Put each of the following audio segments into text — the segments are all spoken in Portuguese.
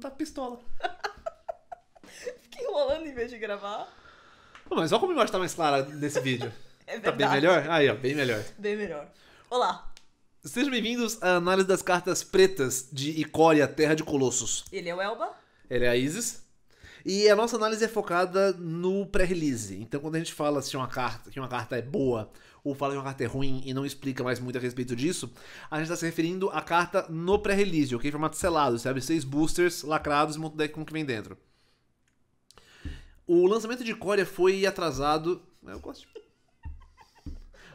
da pistola. Fiquei enrolando em vez de gravar. mas olha como a imagem tá mais clara nesse vídeo. é verdade. Tá bem melhor? Aí, ó, bem melhor. Bem melhor. Olá. Sejam bem-vindos à análise das cartas pretas de Icória, Terra de Colossos. Ele é o Elba. Ele é a Isis. E a nossa análise é focada no pré-release. Então, quando a gente fala se uma carta, que uma carta é boa ou fala que uma carta é ruim e não explica mais muito a respeito disso, a gente está se referindo à carta no pré-release, ok? Formato selado, você abre seis boosters lacrados e monta o deck com o que vem dentro. O lançamento de Coreia foi atrasado. É, eu gosto de...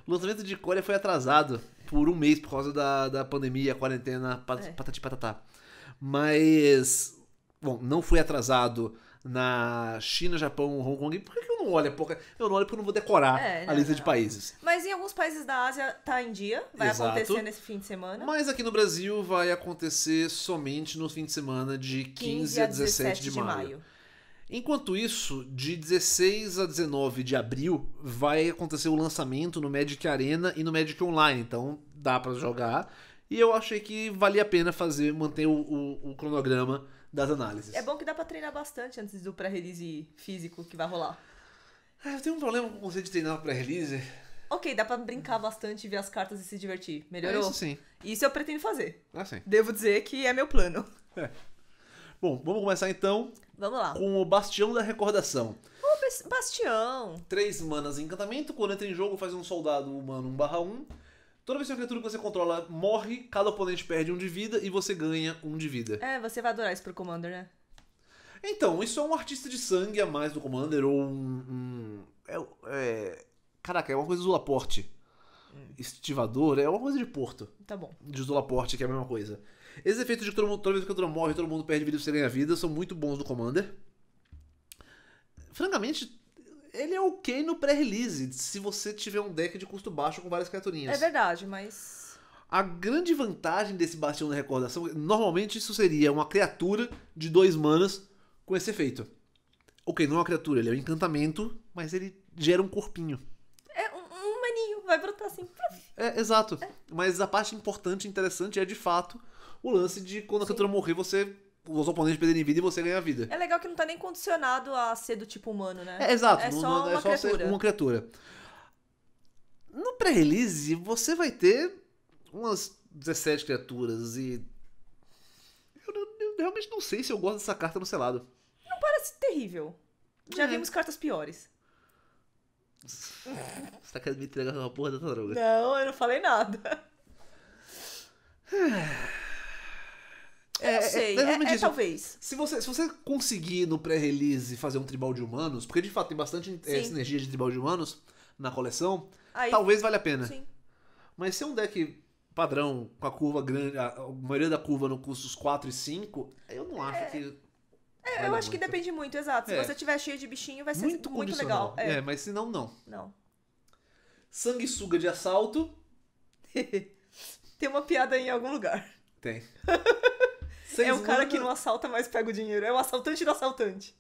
O lançamento de Coreia foi atrasado por um mês por causa da, da pandemia, quarentena, pat, é. patati patatá. Mas. Bom, não foi atrasado na China, Japão, Hong Kong. Por que eu não olho? Porque eu não olho porque eu não vou decorar é, não, a lista não. Né? de países. Mas em alguns países da Ásia tá em dia, vai Exato. acontecer nesse fim de semana. Mas aqui no Brasil vai acontecer somente no fim de semana de 15, 15 a 17, 17 de, de maio. maio. Enquanto isso, de 16 a 19 de abril vai acontecer o lançamento no Magic Arena e no Magic Online, então dá para jogar. E eu achei que valia a pena fazer, manter o, o, o cronograma das análises. É bom que dá pra treinar bastante antes do pré-release físico que vai rolar. É, eu tenho um problema com você de treinar pré-release. Ok, dá pra brincar bastante, ver as cartas e se divertir. Melhorou? É isso sim. Isso eu pretendo fazer. Ah, sim. Devo dizer que é meu plano. É. Bom, vamos começar então. Vamos lá. Com o Bastião da Recordação. O Bastião. Três manas encantamento. Quando entra em jogo, faz um soldado humano 1/1 Toda vez que uma criatura que você controla morre, cada oponente perde um de vida e você ganha um de vida. É, você vai adorar isso pro Commander, né? Então, isso é um artista de sangue a mais do Commander, ou um. um é, é, caraca, é uma coisa do Laporte. Hum. Estivador, é uma coisa de Porto. Tá bom. De do Laporte, que é a mesma coisa. Esses efeitos de que todo mundo, toda vez que a criatura morre, todo mundo perde vida e você ganha vida, são muito bons do Commander. Francamente, ele é ok no pré-release, se você tiver um deck de custo baixo com várias criaturinhas. É verdade, mas. A grande vantagem desse Bastião da Recordação, normalmente isso seria uma criatura de dois manas com esse efeito. Ok, não é uma criatura, ele é um encantamento, mas ele gera um corpinho. É um, um maninho, vai brotar assim. É, exato. É. Mas a parte importante e interessante é, de fato, o lance de quando a Sim. criatura morrer, você os oponentes perderem vida e você ganha vida. É legal que não tá nem condicionado a ser do tipo humano, né? É, exato, é não, só, não, é uma, só criatura. uma criatura. No pré-release, você vai ter umas 17 criaturas e. Eu, eu, eu, realmente não sei se eu gosto dessa carta no selado. Não parece terrível. Já é. vimos cartas piores. Você tá querendo me entregar uma porra da droga Não, eu não falei nada. É, é, sei, é, é, é talvez. Se você, se você conseguir no pré-release fazer um tribal de humanos, porque de fato tem bastante eh, sinergia de tribal de humanos na coleção, Aí, talvez valha a pena. Sim. Mas se é um deck padrão, com a curva grande, a maioria da curva no custos 4 e 5, eu não acho é, que. É, eu acho muito. que depende muito, exato. Se é. você tiver cheio de bichinho, vai ser muito, muito legal. É. é. mas se não, não. Não. Sanguessuga de assalto. Tem uma piada em algum lugar. Tem. é o cara que não assalta, mais pega o dinheiro. É o assaltante do assaltante.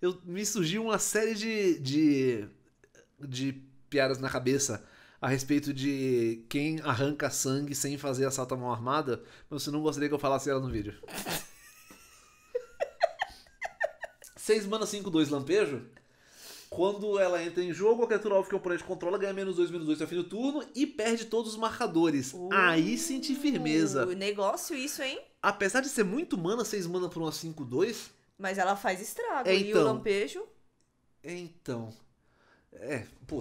Eu, me surgiu uma série de, de, de piadas na cabeça a respeito de quem arranca sangue sem fazer assalto à mão armada, mas você não gostaria que eu falasse ela no vídeo. Vocês mandam 5-2 lampejo? Quando ela entra em jogo, a criatura alvo que o oponente controla ganha menos 2, menos 2 até o fim do turno e perde todos os marcadores. Uh, Aí senti firmeza. Uh, negócio isso, hein? Apesar de ser muito mana, 6 mana por uma 5-2. Mas ela faz estrago. É, então, e o então. lampejo? Então. É, pô,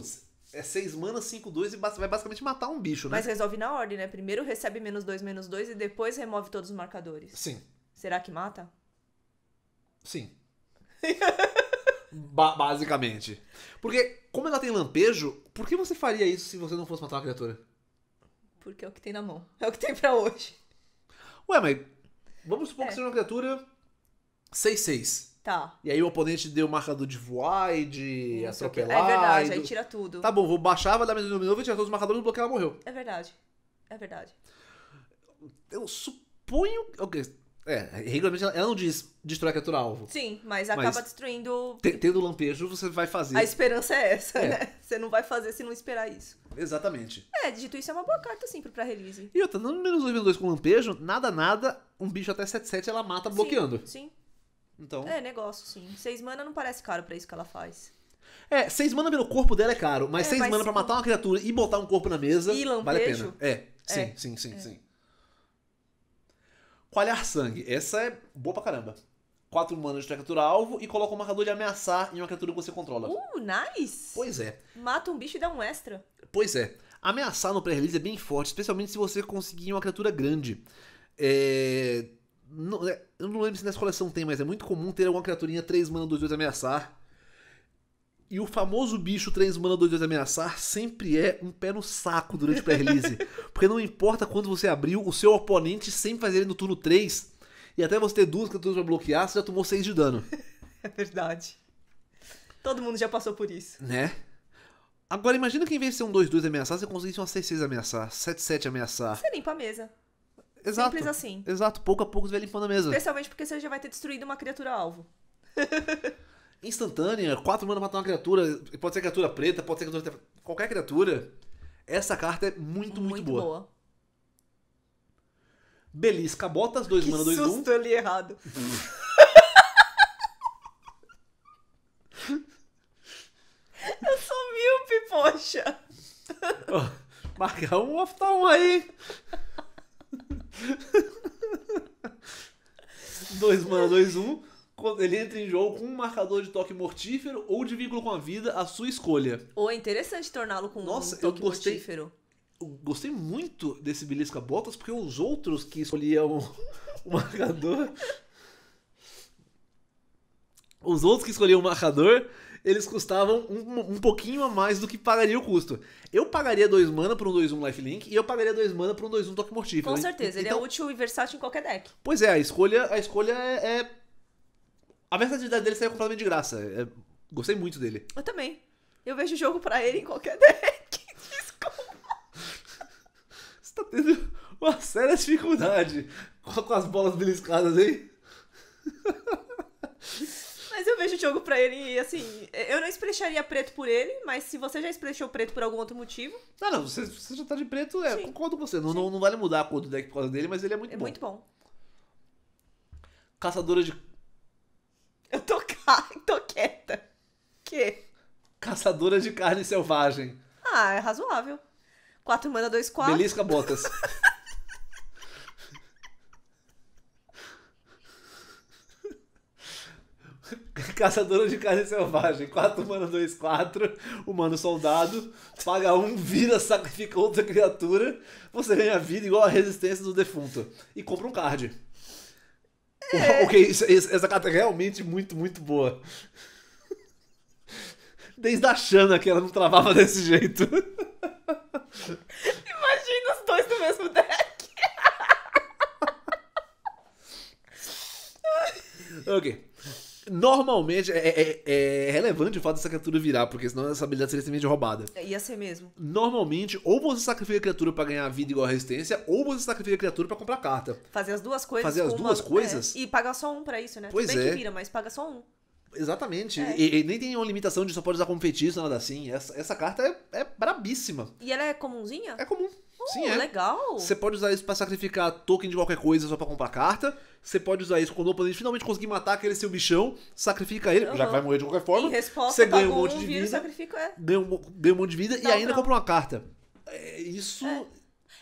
é 6 mana, 5, 2 e vai basicamente matar um bicho, né? Mas resolve na ordem, né? Primeiro recebe menos 2, menos 2 e depois remove todos os marcadores. Sim. Será que mata? Sim. Ba basicamente. Porque, como ela tem lampejo, por que você faria isso se você não fosse matar uma criatura? Porque é o que tem na mão. É o que tem para hoje. Ué, mas vamos supor é. que seja uma criatura 6-6. Tá. E aí o oponente deu marcador de voar e de atropelar. É verdade, do... aí tira tudo. Tá bom, vou baixar, vai dar menos de novo, tirar todos os marcadores e bloquear, ela morreu. É verdade. É verdade. Eu suponho. Okay. É, regularmente ela não diz destrói a criatura-alvo. Sim, mas acaba mas destruindo. tendo lampejo, você vai fazer. A esperança é essa, é. né? Você não vai fazer se não esperar isso. Exatamente. É, dito isso, é uma boa carta, sim, pra release. E outra, no menos 2 2 com lampejo, nada, nada, um bicho até 7-7 ela mata sim, bloqueando. Sim. Então. É, negócio, sim. 6 mana não parece caro pra isso que ela faz. É, 6 mana pelo corpo dela é caro, mas 6 é, mana sim. pra matar uma criatura e botar um corpo na mesa. E lampejo? Vale a pena. É, sim, é. sim, sim, sim. É. Qualhar Sangue. Essa é boa pra caramba. 4 humanos de criatura alvo e coloca um marcador de ameaçar em uma criatura que você controla. Uh, nice! Pois é. Mata um bicho e dá um extra. Pois é. Ameaçar no pré-release é bem forte, especialmente se você conseguir uma criatura grande. É... Não, é, eu não lembro se nessa coleção tem, mas é muito comum ter alguma criaturinha 3 mana 2-2 ameaçar e o famoso bicho 3 mana 2 2 ameaçar sempre é um pé no saco durante o pré-release. porque não importa quando você abriu, o seu oponente sempre faz ele no turno 3. E até você ter duas criaturas pra bloquear, você já tomou 6 de dano. É verdade. Todo mundo já passou por isso. Né? Agora imagina que em vez de ser um 2-2 ameaçar, você conseguisse um 6-6 ameaçar, 7-7 ameaçar. Você limpa a mesa. Exato. Simples assim. Exato, pouco a pouco você vai limpando a mesa. Especialmente porque você já vai ter destruído uma criatura alvo. instantânea, quatro manas matam uma criatura, pode ser criatura preta, pode ser criatura. qualquer criatura. Essa carta é muito, muito, muito boa. boa. Belis Cabotas, dois que dois um. eu li errado. eu sou míope, poxa. Oh, marca um, afta um aí. dois mana, dois um. Quando ele entra em jogo com um marcador de toque mortífero ou de vínculo com a vida, a sua escolha. Ou é interessante torná-lo com Nossa, um toque eu gostei, mortífero. Eu gostei muito desse Belisca Botas, porque os outros que escolhiam o marcador. os outros que escolhiam o marcador, eles custavam um, um pouquinho a mais do que pagaria o custo. Eu pagaria 2 mana por um 2-1 lifelink e eu pagaria 2 mana por um 2-1 toque mortífero. Com certeza, então, ele é então útil e versátil em qualquer deck. Pois é, a escolha, a escolha é, é a versatilidade dele saiu completamente de graça. É, gostei muito dele. Eu também. Eu vejo jogo pra ele em qualquer deck. Desculpa. Você tá tendo uma séria dificuldade com as bolas beliscadas, hein? Mas eu vejo o jogo pra ele, e assim. Eu não esprecharia preto por ele, mas se você já esprechou preto por algum outro motivo. Não, não, você, você já tá de preto, é, Sim. concordo com você. Não, não, não vale mudar a cor do deck por causa dele, mas ele é muito é bom. É muito bom. Caçadora de eu tô, ca... tô quieta. Que? Caçadora de carne selvagem. Ah, é razoável. 4 mana, 2, 4. Belisca botas. Caçadora de carne selvagem. 4 mana, 2, 4. Humano soldado. Paga um, vira, sacrifica outra criatura. Você ganha vida igual a resistência do defunto. E compra um card. É. Ok, isso, essa carta é realmente muito, muito boa. Desde a Xana que ela não travava desse jeito. Imagina os dois no mesmo deck. ok. Normalmente é, é, é, é, relevante o fato dessa criatura virar, porque senão essa habilidade seria simplesmente roubada. É, ia ser mesmo. Normalmente, ou você sacrifica a criatura para ganhar vida igual a resistência, ou você sacrifica a criatura para comprar carta. Fazer as duas coisas. Fazer as duas uma... coisas. É, e pagar só um para isso, né? Pois Tudo bem é. que vira, mas paga só um. Exatamente. É. E, e, nem tem uma limitação de só pode usar como feitiço, nada assim. Essa, essa carta é, é brabíssima. E ela é comumzinha? É comum. Sim, é. Legal. Você pode usar isso para sacrificar token de qualquer coisa só para comprar carta. Você pode usar isso quando o oponente finalmente conseguir matar aquele seu bichão, sacrifica ele, uhum. já que vai morrer de qualquer forma. resposta, você é. ganha um monte de vida. ganha, um, ganha um monte de vida e ainda compra uma carta. É, isso é.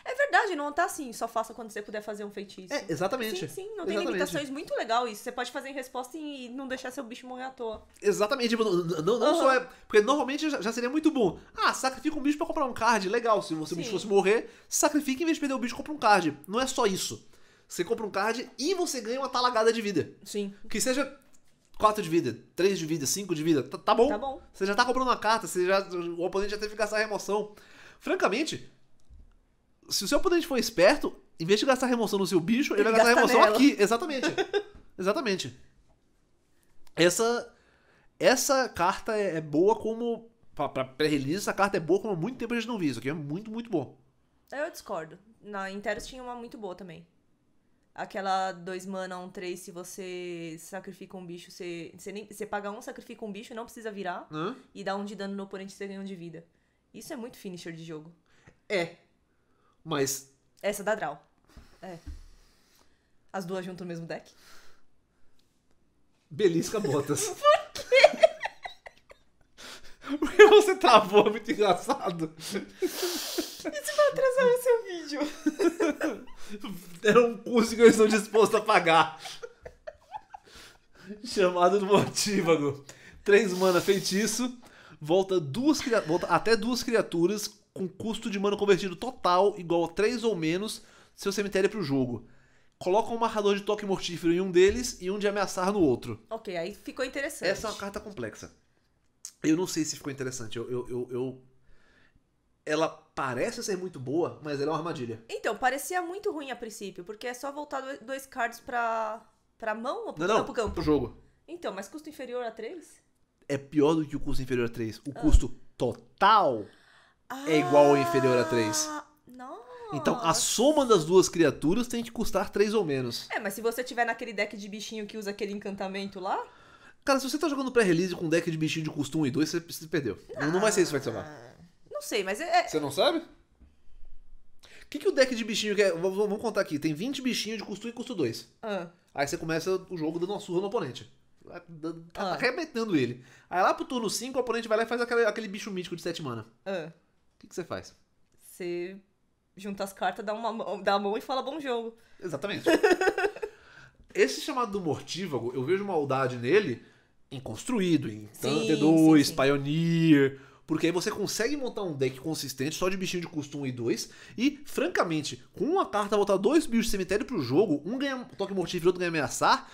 É verdade, não tá assim, só faça quando você puder fazer um feitiço. É, exatamente. Sim, sim, não tem exatamente. limitações. Muito legal isso. Você pode fazer em resposta e não deixar seu bicho morrer à toa. Exatamente, tipo, não, não uhum. só é. Porque normalmente já seria muito bom. Ah, sacrifica um bicho pra comprar um card. Legal, se você bicho fosse morrer, sacrifica em vez de perder o bicho, compra um card. Não é só isso. Você compra um card e você ganha uma talagada de vida. Sim. Que seja 4 de vida, 3 de vida, 5 de vida, tá, tá, bom. Tá bom. Você já tá comprando uma carta, você já, o oponente já teve que gastar remoção. Francamente, se o seu oponente for esperto, em vez de gastar remoção no seu bicho, ele, vai gastar remoção nela. aqui. Exatamente. Exatamente. Essa essa carta é, é boa como. Pra pré-release, essa carta é boa como há muito tempo a gente não viu. Isso aqui é muito, muito bom. Eu discordo. Na Interos tinha uma muito boa também. Aquela 2 mana, 1, um 3, se você sacrifica um bicho, você, você, nem, você paga um, sacrifica um bicho, não precisa virar. E dá um de dano no oponente, você ganha um de vida. Isso é muito finisher de jogo. É, mas. Essa é da Draw. É. As duas juntam no mesmo deck. Belisca Botas. Por quê? Porque você travou, é muito engraçado. Isso vai atrasar o seu vídeo. Era é um curso que eu estou disposto a pagar. Chamado do Mortívago. Três mana feitiço. Volta duas volta até duas criaturas com custo de mana convertido total igual a 3 ou menos seu cemitério para o jogo. Coloca um marcador de toque mortífero em um deles e um de ameaçar no outro. Ok, aí ficou interessante. Essa é uma carta complexa. Eu não sei se ficou interessante. Eu, eu, eu, eu... Ela parece ser muito boa, mas ela é uma armadilha. Então, parecia muito ruim a princípio, porque é só voltar dois cards pra, pra mão ou pro não, campo? Não, campo? pro jogo. Então, mas custo inferior a 3? É pior do que o custo inferior a 3. O ah. custo total ah, é igual ou inferior a 3. Ah, nossa. Então, a soma das duas criaturas tem que custar 3 ou menos. É, mas se você tiver naquele deck de bichinho que usa aquele encantamento lá. Cara, se você tá jogando pré-release com um deck de bichinho de custo 1 e 2, você, perdeu. Ah, não, vai ser isso que vai te salvar. Ah, não sei, mas é, é. Você não sabe? O que, que o deck de bichinho quer. Vamos contar aqui. Tem 20 bichinhos de custo 1 e custo 2. Ah. Aí você começa o jogo dando uma surra no oponente. Tá ah. arrebentando ele. Aí lá pro turno 5, o oponente vai lá e faz aquele, aquele bicho mítico de 7 mana. Ah que, que você faz? Você junta as cartas, dá, uma, dá a mão e fala bom jogo. Exatamente. Esse chamado do Mortívago, eu vejo maldade nele em Construído, em T2, Pioneer. Porque aí você consegue montar um deck consistente só de bichinho de custo 1 e 2. E, francamente, com uma carta botar dois bichos de cemitério pro jogo, um ganha toque mortífero e outro ganha ameaçar.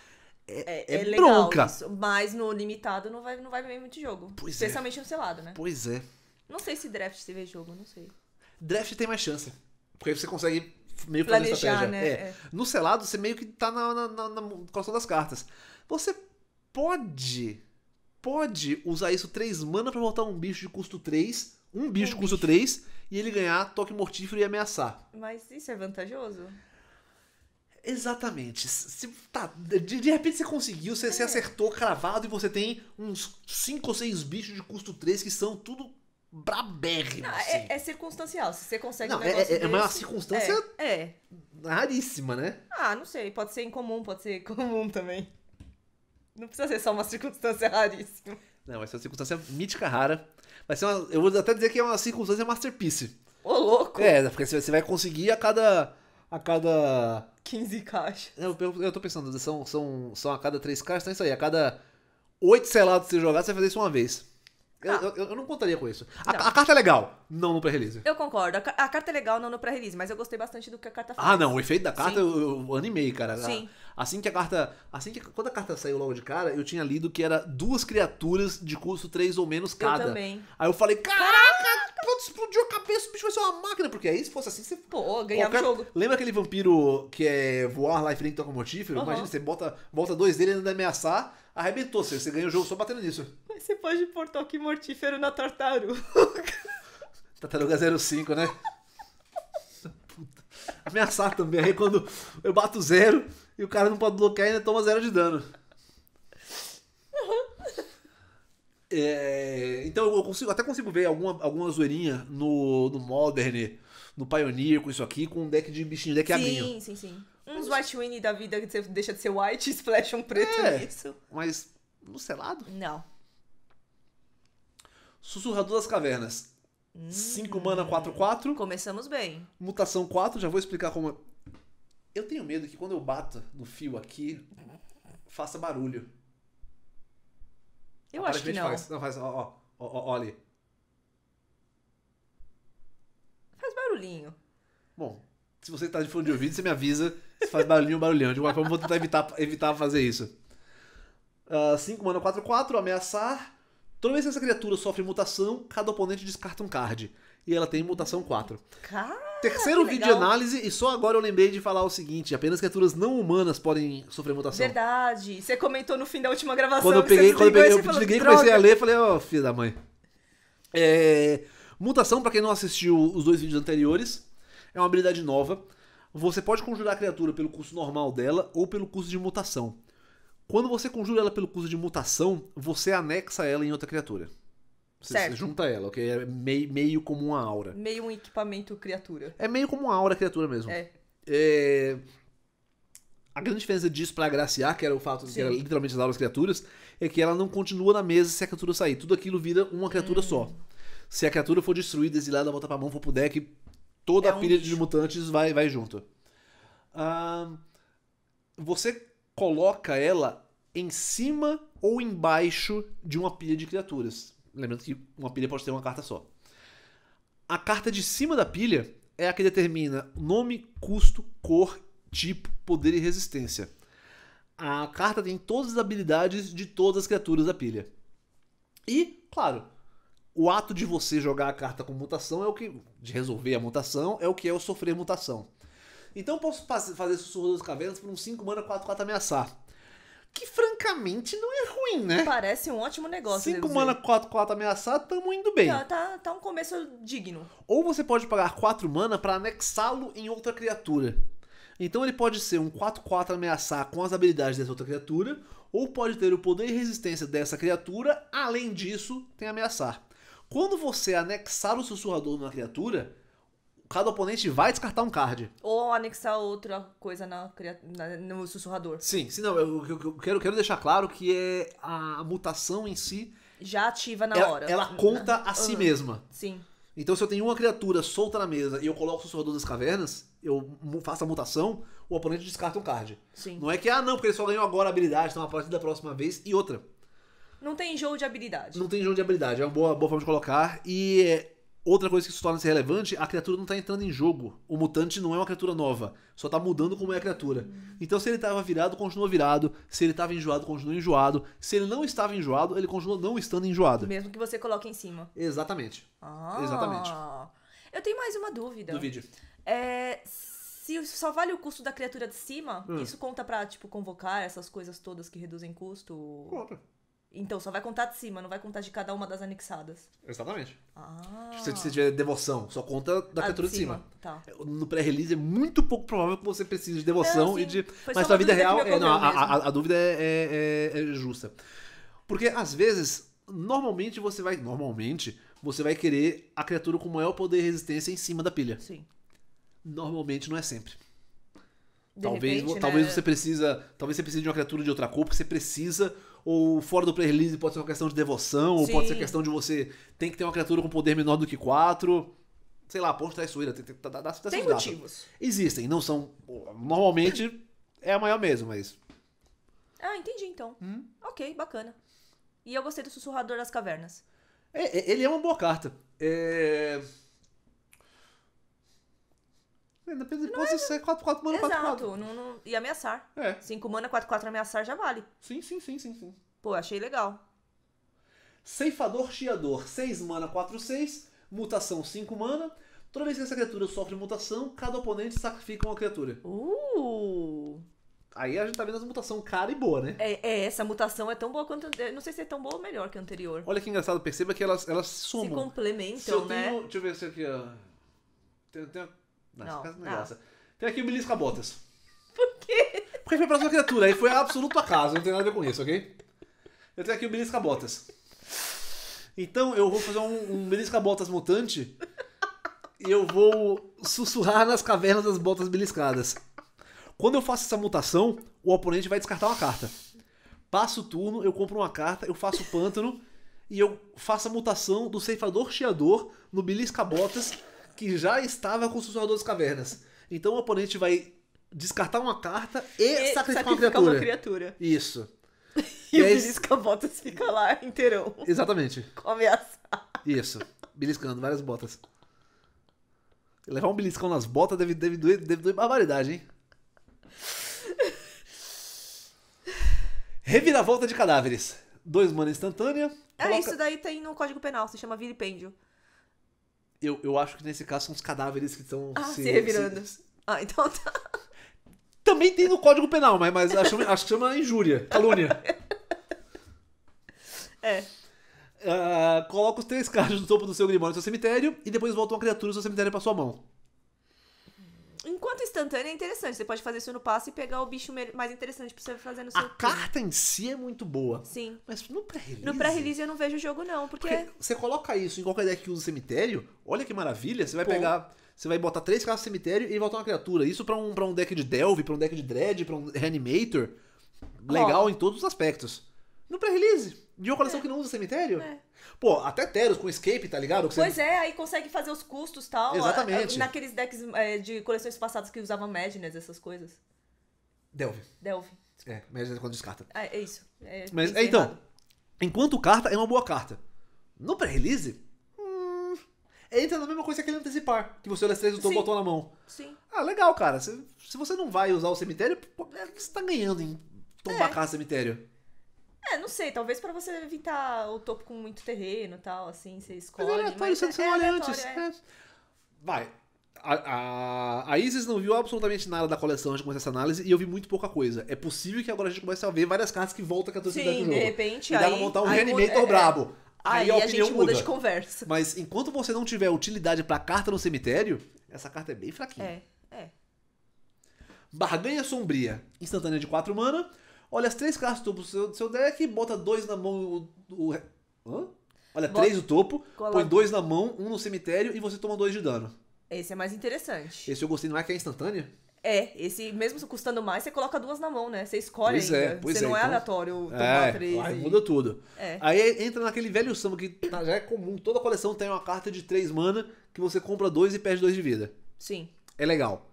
É, é, é, é bronca. Isso, mas no limitado não vai, não vai ver muito jogo. Pois é. especialmente é. no selado, né? Pois é. Não sei se draft teve jogo, não sei. Draft tem mais chance. Porque você consegue meio planejar, estratégia. né? É. É. No selado, você meio que tá na, na, na, na das cartas. Você pode. Pode usar isso 3 mana pra voltar um bicho de custo 3. Um bicho um de custo três 3 e ele ganhar toque mortífero e ameaçar. Mas isso é vantajoso? Exatamente. Se, tá, de, de, repente você conseguiu, você, é. você acertou cravado e você tem uns 5 ou 6 bichos de custo 3 que são tudo brabérrimo. Não, é, assim. é, é, circunstancial. Se você consegue não, um é, é, negócio. É, é desse, uma circunstância é, raríssima, né? Ah, não sei. Pode ser incomum, pode ser comum também. Não precisa ser só uma circunstância raríssima. Não, vai ser uma circunstância mítica rara. Vai ser uma, eu vou até dizer que é uma circunstância masterpiece. Ô, louco! É, porque você vai conseguir a cada. A cada. 15 caixas. Eu, eu, eu tô pensando, são, são, são a cada 3 caixas, então é isso aí. A cada 8 selados que você jogar, você vai fazer isso uma vez. Eu, ah. eu, eu, não contaria com isso. A, a, carta é legal, não no pré-release. Eu concordo. A, a, carta é legal, não no pré-release, mas eu gostei bastante do que a carta fez. Ah, não. O efeito da carta eu, eu, animei, cara. Sim. assim que a carta. Assim que. Quando a carta saiu logo de cara, eu tinha lido que era duas criaturas de custo 3 ou menos cada. Eu também. Aí eu falei, caraca! caraca! explodiu a cabeça, o bicho vai ser uma máquina. Porque aí, se fosse assim, você. Pô, ganhava qualquer... o jogo. Lembra aquele vampiro que é voar lá e frente ao locomotífero? Uhum. Imagina, você bota, bota dois dele e ainda ameaçar. Arrebentou, você, você ganhou o jogo só batendo nisso. Mas você pode pôr toque mortífero na tartaruga. Tartaruga 05, né? Puta. Ameaçar também. Aí quando eu bato zero e o cara não pode bloquear, ainda toma zero de dano. É, então eu consigo, até consigo ver alguma, alguma zoeirinha no, no Modern, no Pioneer com isso aqui, com um deck de bichinho, deck sim, Sim, sim, sim. Uns white winnie da vida que você deixa de ser white e splash um preto é, nisso. Mas no selado? Não. Sussurrador das Cavernas. 5 hum, mana 4, 4. Começamos bem. Mutação 4, já vou explicar como. Eu tenho medo que quando eu bato no fio aqui, faça barulho. Eu acho que não. Faz. Não, faz, ó, ó, ó, ó, Faz barulhinho. Bom, se você tá de fone de ouvido, você me avisa você faz barulhinho, barulhão. De qualquer forma, vou tentar evitar, evitar fazer isso. 5 uh, ah, mana 4, 4, ameaçar. Toda vez que essa criatura sofre mutação, cada oponente descarta um card. E ela tem mutação 4. Cara, Terceiro vídeo de análise, e só agora eu lembrei de falar o seguinte: apenas criaturas não humanas podem sofrer mutação. Verdade. Você comentou no fim da última gravação. Quando eu peguei, quando eu, eu desliguei, comecei a ler, falei, ó, oh, filho da mãe. É, mutação, para quem não assistiu os dois vídeos anteriores, é uma habilidade nova você pode conjurar a criatura pelo custo normal dela ou pelo custo de mutação. Quando você conjura ela pelo custo de mutação, você anexa ela em outra criatura. Você certo. junta ela, ok? É meio, meio como uma aura. Meio um equipamento criatura. É meio como uma aura criatura mesmo. É. é... A grande diferença disso pra agraciar, que era o fato Sim. de que era literalmente as auras criaturas, é que ela não continua na mesa se a criatura sair. Tudo aquilo vira uma criatura hum. só. Se a criatura for destruída, exilada, volta pra mão, for pro deck, Toda é a pilha um de mutantes vai, vai junto. você coloca ela em cima ou embaixo de uma pilha de criaturas. Lembrando que uma pilha pode ter uma carta só. A carta de cima da pilha é a que determina nome, custo, cor, tipo, poder e resistência. A carta tem todas as habilidades de todas as criaturas da pilha. E, claro, o ato de você jogar a carta com mutação é o que. de resolver a mutação é o que é o sofrer mutação. Então eu posso fazer Sussurro das Cavernas por um 5 mana 4, 4 ameaçar. Que francamente não é ruim, né? Parece um ótimo negócio. 5 mana 4, 4 ameaçar, tamo indo bem. Tá, tá, tá um começo digno. Ou você pode pagar 4 mana para anexá-lo em outra criatura. Então ele pode ser um 4-4 ameaçar com as habilidades dessa outra criatura, ou pode ter o poder e resistência dessa criatura, além disso, tem ameaçar. Quando você anexar o sussurrador numa criatura, cada oponente vai descartar um card. Ou anexar outra coisa na, na, no sussurrador. Sim, sim, não, eu, eu, eu quero, quero deixar claro que é a mutação em si. Já ativa na ela, é, hora. Ela conta a si uhum. mesma. Sim. Então, se eu tenho uma criatura solta na mesa e eu coloco o sussurrador das cavernas, eu faço a mutação, o oponente descarta um card. Sim. Não é que, ah, não, porque ele só ganhou agora a habilidade, então a partir da próxima vez e outra. Não tem enjoo de habilidade. Não tem enjoo de habilidade, é uma boa, boa forma de colocar. E é, outra coisa que se torna -se relevante, a criatura não tá entrando em jogo. O mutante não é uma criatura nova, só tá mudando como é a criatura. Então se ele tava virado, continua virado. Se ele tava enjoado, continua enjoado. Se ele não estava enjoado, ele continua não estando enjoado. Mesmo que você coloque em cima. Exatamente. Ah. Exatamente. Eu tenho mais uma dúvida. Do vídeo. É, se só vale o custo da criatura de cima, hum. isso conta pra, tipo, convocar essas coisas todas que reduzem custo? Conta. Então, só vai contar de cima, não vai contar de cada uma das anexadas. Exatamente. Ah. Se você tiver devoção, só conta da ah, criatura de cima. De cima. Tá. No pré-release é muito pouco provável que você precise de devoção ah, e de. Mas sua vida real. É, não, a, a, a, dúvida é, é, é, é justa. Porque às vezes, normalmente você vai. Normalmente, você vai querer a criatura com maior poder e resistência em cima da pilha. Sim. Normalmente não é sempre. De talvez repente, talvez né? você precisa. Talvez você precise de uma criatura de outra cor, porque você precisa ou fora do play release pode ser uma questão de devoção, Sim. ou pode ser questão de você tem que ter uma criatura com poder menor do que quatro Sei lá, ponto traiçoeira. Tem, tem, tá, tá, tá, tem motivos. Existem, não são. Normalmente é a maior mesmo, mas. Ah, entendi então. Hum? Ok, bacana. E eu gostei do Sussurrador das Cavernas. É, é ele é uma boa carta. É. Depende de posição, é 4-4 é mana, 4-4. Exato, não, não... e ameaçar. É. 5 mana, 4-4 ameaçar já vale. Sim, sim, sim, sim, sim. Pô, achei legal. Ceifador Chiador, 6 mana, 4-6, mutação 5 mana. Toda vez que essa criatura sofre mutação, cada oponente sacrifica uma criatura. Uh! Aí a gente tá vendo as mutação cara e boa, né? É, é, essa mutação é tão boa quanto. Não sei se é tão boa ou melhor que a anterior. Olha que engraçado, perceba que elas, elas somam. Se complementam, se eu né? deixa eu ver se aqui, ó. Tem, tem não, não. Tem aqui o Belisca Botas. Por quê? Porque foi pra sua criatura, aí foi absoluto acaso, não tem nada a ver com isso, ok? Eu tenho aqui o Belisca Botas. Então eu vou fazer um, um Belisca Botas mutante e eu vou sussurrar nas cavernas das botas beliscadas. Quando eu faço essa mutação, o oponente vai descartar uma carta. Passo o turno, eu compro uma carta, eu faço o pântano e eu faço a mutação do ceifador chiador no belisca botas que já estava com o Sussurrador das Cavernas. Então o oponente vai descartar uma carta e, e sacrificar, sacrificar uma, criatura. uma, criatura. Isso. e, e o é belisca-botas fica lá inteirão. Exatamente. Com ameaça. Isso. Beliscando várias botas. Levar um beliscão nas botas deve, deve, doer, deve doer barbaridade, hein? Reviravolta de cadáveres. Dois mana instantânea. É, isso daí tem no Código Penal, se chama vilipêndio. Eu, eu acho que nesse caso são os cadáveres que estão ah, se, se revirando. Se... Ah, então tá. Também tem no Código Penal, mas, mas acho, acho que chama injúria, calúnia. É. Uh, coloca os três cachos no topo do seu grimório no seu cemitério e depois volta uma criatura do seu cemitério pra sua mão enquanto instantânea é interessante. Você pode fazer isso no passe e pegar o bicho mais interessante pra você fazer no seu. A time. carta em si é muito boa. Sim. Mas no pré-release. No pré-release eu não vejo o jogo, não. Porque... porque... Você coloca isso em qualquer deck que usa cemitério, olha que maravilha. Você vai Pô. pegar. Você vai botar três cartas de cemitério e voltar uma criatura. Isso pra um, pra um deck de Delve, pra um deck de Dread, pra um Reanimator. Legal em todos os aspectos. No pré-release. De uma coleção é. que não usa cemitério? É. Pô, até Teros com Escape, tá ligado? Pois você... é, aí consegue fazer os custos e tal. Exatamente. É, naqueles decks é, de coleções passadas que usavam Madness, essas coisas. Delve. Delve. É, Madness é quando descarta. É, é isso. É, Mas, então, enquanto carta é uma boa carta. No pré-release, hum, entra na mesma coisa que aquele antecipar. Que você olha as três do botão na mão. Sim. Ah, legal, cara. Se, se você não vai usar o cemitério, o que você tá ganhando em tombar é. cemitério? É, não sei, talvez pra você evitar o topo com muito terreno e tal, assim, você é escolhe. Mas é aleatório, mas você, é, não olha antes. É. Vai. A, a, a, Isis não viu absolutamente nada da coleção antes de começar essa análise e eu vi muito pouca coisa. É possível que agora a gente comece a ver várias cartas que voltam com a torcida do jogo. de repente. E aí, dá pra montar um Reanimator é, brabo. Aí, aí, a, a opinião muda, muda. de conversa. Mas enquanto você não tiver utilidade pra carta no cemitério, essa carta é bem fraquinha. É, é. Barganha Sombria, instantânea de 4 mana Olha as três cartas do topo do seu, do seu deck, bota dois na mão. O, o hã? Olha, Bota- três no topo, põe dois na mão, um no cemitério e você toma dois de dano. Esse é mais interessante. Esse eu gostei, não é que é instantânea? É, esse mesmo custando mais, você coloca duas na mão, né? Você escolhe Pois é, pois você é, não é então. aleatório é, tomar três. aí e- muda tudo. É. Aí entra naquele velho samba que tá- já é comum, toda coleção tem uma carta de três mana que você compra dois e perde dois de vida. Sim. É legal.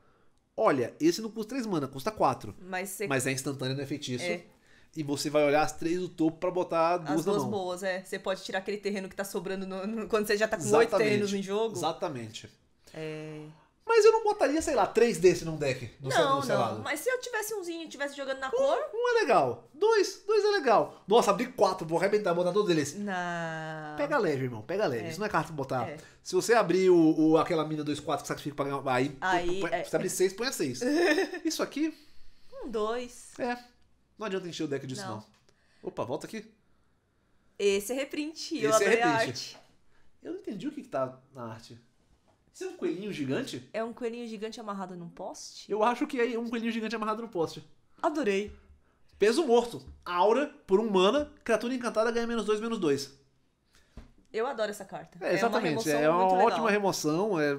Olha, esse não custa 3 mana, custa 4. Mas, você... Mas é instantâneo, não é feitiço. É. E você vai olhar as três do topo para botar duas as duas mão. boas, é. Você pode tirar aquele terreno que tá sobrando no, no, quando você já tá com oito terrenos no jogo. Exatamente. É. Mas eu não botaria, sei lá, três desse num deck do não, seu, não. Mas se eu tivesse umzinho e estivesse jogando na um, cor. Um é legal. Dois, dois é legal. Nossa, abri quatro, vou arrebentar, botar todos eles. Não. Pega leve, irmão. Pega leve. É. Isso não é carta pra botar. É. Se você abrir o, o aquela mina 2-4 que sacrifica pra ganhar. Aí, aí põe, é. abrir seis, põe a seis. isso aqui. Um, dois. É. Não adianta encher o deck disso, não. não. Opa, volta aqui. Esse é reprint. Esse eu é reprint. arte. Eu não entendi o que, que tá na arte. Isso é um coelhinho gigante? É um coelhinho gigante amarrado num poste? Eu acho que é um coelhinho gigante amarrado no poste. Adorei. Peso morto. Aura, por um mana, criatura encantada ganha menos dois, menos dois. Eu adoro essa carta. É, exatamente. É uma, é uma ótima legal. remoção. É...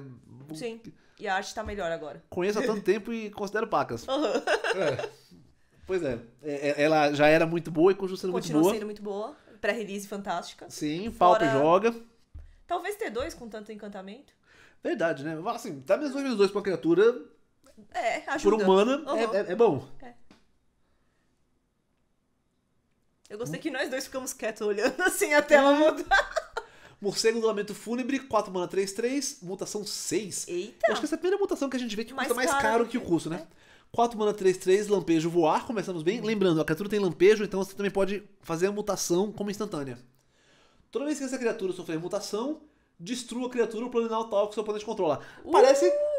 Sim. E a arte tá melhor agora. Conheço há tanto tempo e considero pacas. Uhum. É. Pois é. É, é. Ela já era muito boa e continua sendo continua muito boa. Continua sendo muito boa. Pré-release fantástica. Sim, Fora... e joga. Talvez t dois com tanto encantamento. Verdade, né? Assim, dar menos dois menos dois pra uma criatura. É, acho Por humana, é, uhum. é, é, é, bom. É. Eu gostei que nós dois ficamos quietos olhando assim a tela é. mudar. Morcego do Lamento Fúnebre, 4 mana 3, 3, mutação 6. Eita! Eu acho que essa é a primeira mutação que a gente vê que mais custa mais caro, caro que o custo, né? 4 é. mana 3, 3, lampejo voar, começamos bem. Hum. Lembrando, a criatura tem lampejo, então você também pode fazer a mutação como instantânea. Toda vez que essa criatura sofrer mutação, destrua a criatura, o planalto tal que o seu oponente controla. Uh!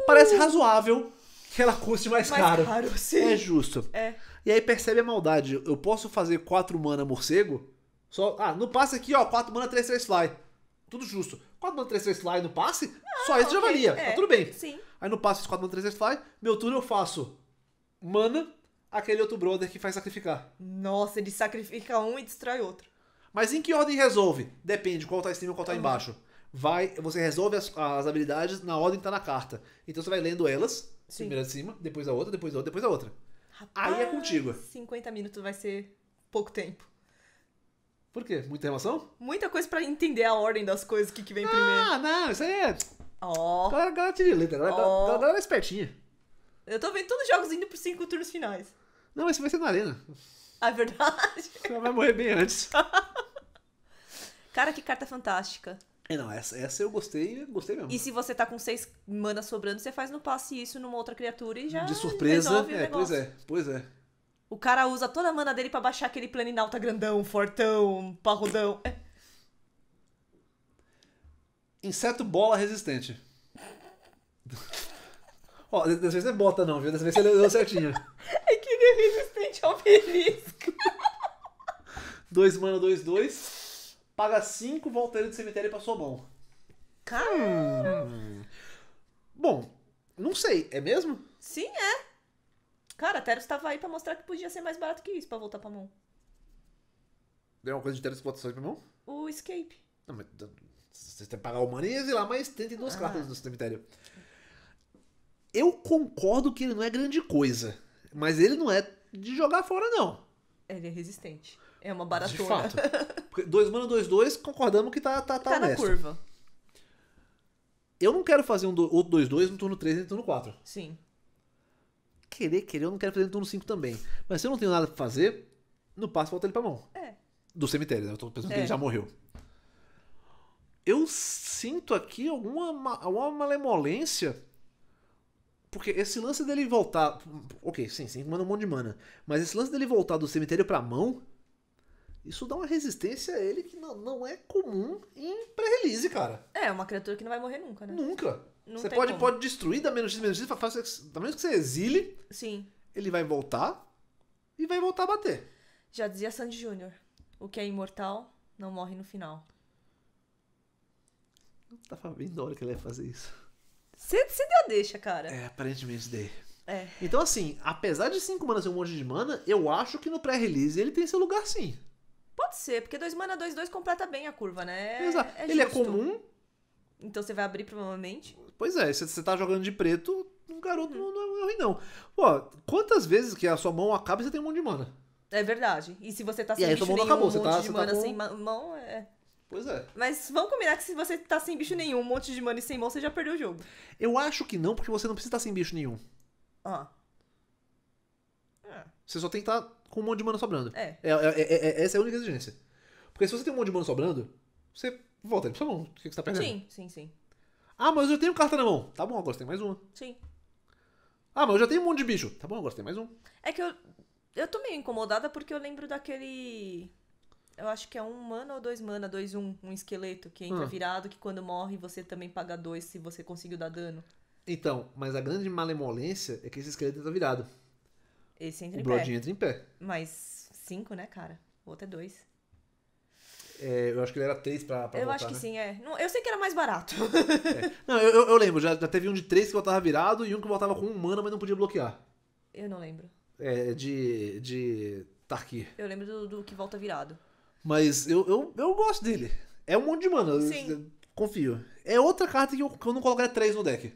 Parece, razoável que ela custe mais, mais caro. caro é justo. É. E aí percebe a maldade. Eu posso fazer 4 mana morcego? Só, ah, no passe aqui, ó, 4 mana 3 3 fly. Tudo justo. 4 mana 3 3 fly no passe? Ah, só isso okay. já valia. Tá é. Tá tudo bem. Sim. Aí no passe 4 mana 3 3 fly, meu turno eu faço mana aquele outro brother que faz sacrificar. Nossa, ele sacrifica um e destrói outro. Mas em que ordem resolve? Depende qual tá em cima e qual tá uhum. embaixo vai, você resolve as, as habilidades na ordem que tá na carta. Então você vai lendo elas, Sim. primeiro de cima, depois a outra, depois a outra, depois a outra. Rapaz, Aí é contigo. 50 minutos vai ser pouco tempo. Por quê? Muita relação? Muita coisa pra entender a ordem das coisas, o que, que vem ah, primeiro. Ah, não, isso aí é. Ó. Oh. Galera, galera tira letra, galera, oh. galera, galera é espertinha. Eu tô vendo todos os jogos indo por cinco turnos finais. Não, mas isso vai ser na arena. Ah, é verdade. Você vai morrer bem antes. Cara, que carta fantástica. É, não, essa, essa eu gostei, gostei mesmo. E se você tá com seis manas sobrando, você faz no passe isso numa outra criatura e já. De surpresa, é, pois é, pois é. O cara usa toda a mana dele para baixar aquele planinalta grandão, fortão, parrudão. É. Inseto bola resistente. Ó, oh, dessa vez você é bota não, viu? Dessa vez você leu certinho. é que ele é resistente ao belisco. 2 mana, 2, 2 paga 5 voltando de cemitério pra sua mão. Cara! Hum. Bom, não sei, é mesmo? Sim, é. Cara, Teros tava aí pra mostrar que podia ser mais barato que isso pra voltar pra mão. Deu uma coisa de Teros que volta só pra mão? O escape. Não, mas você tem que pagar o manese lá mas 32 ah. cartas no cemitério. Eu concordo que ele não é grande coisa, mas ele não é de jogar fora, não. Ele é resistente. É uma baratona. De fato. 2 mana, 2, 2, concordamos que tá Tá, tá, tá na curva. Eu não quero fazer um do, outro 2, 2 no turno 3 e no turno 4. Sim. Querer, querer, eu não quero fazer no turno 5 também. Mas se eu não tenho nada pra fazer, no passo volta ele pra mão. É. Do cemitério, né? Eu tô pensando é. que ele é. já morreu. Eu sinto aqui alguma, alguma malemolência porque esse lance dele voltar. Ok, sim, sim, manda um monte de mana. Mas esse lance dele voltar do cemitério pra mão isso dá uma resistência a ele que não, não é comum em pré-release, cara. É, é uma criatura que não vai morrer nunca, né? Nunca. Não você pode, pode destruir, dar menos X, menos X, a menos que você exile. Sim. Ele vai voltar e vai voltar a bater. Já dizia Sandy Júnior: o que é imortal não morre no final. Não tá bem da hora que ele ia fazer isso. Você deu a deixa, cara. É, aparentemente dei. É. Então, assim, apesar de 5 mana ser um monte de mana, eu acho que no pré-release ele tem seu lugar sim. Pode ser, porque 2 mana 2, 2 completa bem a curva, né? É, Exato. É Ele é comum. Então você vai abrir provavelmente. Pois é, se você tá jogando de preto, um garoto uhum. não é ruim, não. Pô, quantas vezes que a sua mão acaba e você tem um monte de mana? É verdade. E se você tá sem e aí, bicho nenhum, acabou. um você monte tá, de tá mana tá com... sem mão, é... Pois é. Mas vamos combinar que se você tá sem bicho nenhum, um monte de mana e sem mão, você já perdeu o jogo. Eu acho que não, porque você não precisa estar sem bicho nenhum. Ah. É. Você só tem que estar tá com um monte de mana sobrando. É. é. é, é, é essa é a única exigência. Porque se você tem um monte de mana sobrando, você volta ele pra sua mão. O que você tá perdendo? Sim, sim, sim. Ah, mas eu já tenho carta na mão. Tá bom, agora você tem mais uma. Sim. Ah, mas eu já tenho um monte de bicho. Tá bom, agora você tem mais um. É que eu. Eu tô meio incomodada porque eu lembro daquele. Eu acho que é um mana ou dois mana, dois um, um esqueleto que entra ah. virado, que quando morre você também paga dois se você conseguiu dar dano. Então, mas a grande malemolência é que esse esqueleto entra virado. Esse entra o em pé. O Blood entra em pé. Mas cinco, né, cara? O outro é dois. É, eu acho que ele era três pra, pra Eu voltar, acho que né? sim, é. Não, eu sei que era mais barato. É. Não, eu, eu lembro, já, já teve um de três que voltava virado e um que voltava com um mana, mas não podia bloquear. Eu não lembro. É, é, de. de. Tarkir. Eu lembro do, do que volta virado. Mas eu, eu, eu gosto dele. É um monte de mana. Sim. Eu, eu confio. É outra carta que eu, que eu não colocaria três no deck.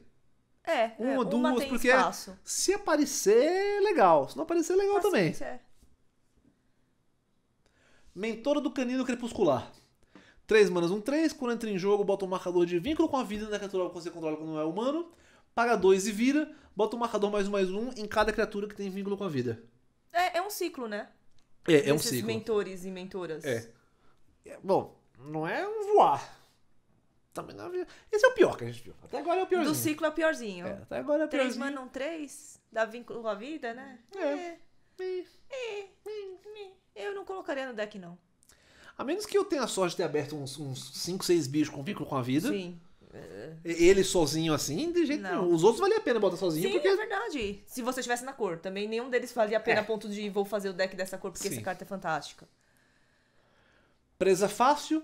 É, é, uma, é, uma duas, porque espaço. se aparecer, legal. Se não aparecer, legal Paciência. também. É. Mentora do Canino Crepuscular. 3 manas, 1, um 3. Quando entra em jogo, bota um marcador de vínculo com a vida da criatura que você controla quando não é humano. Paga 2 e vira. Bota um marcador mais um, mais um em cada criatura que tem vínculo com a vida. É, é um ciclo, né? É, é um ciclo. mentores e mentoras. É. é. Bom, não é um voar. Também não havia. Esse é o pior que a gente viu. Até agora é o piorzinho. Do ciclo é o piorzinho. É, até agora é o três piorzinho. Três mandam três, dá vínculo à vida, né? É. É. É. é. é. é. Eu não colocaria no deck, não. A menos que eu tenha a sorte de ter aberto uns cinco seis bichos com vínculo com a vida. Sim. Ele sozinho assim, de jeito não. nenhum. Os outros valia a pena botar sozinho. Sim, porque... é verdade. Se você estivesse na cor, também nenhum deles valia a pena é. a ponto de vou fazer o deck dessa cor porque Sim. essa carta é fantástica. Presa fácil,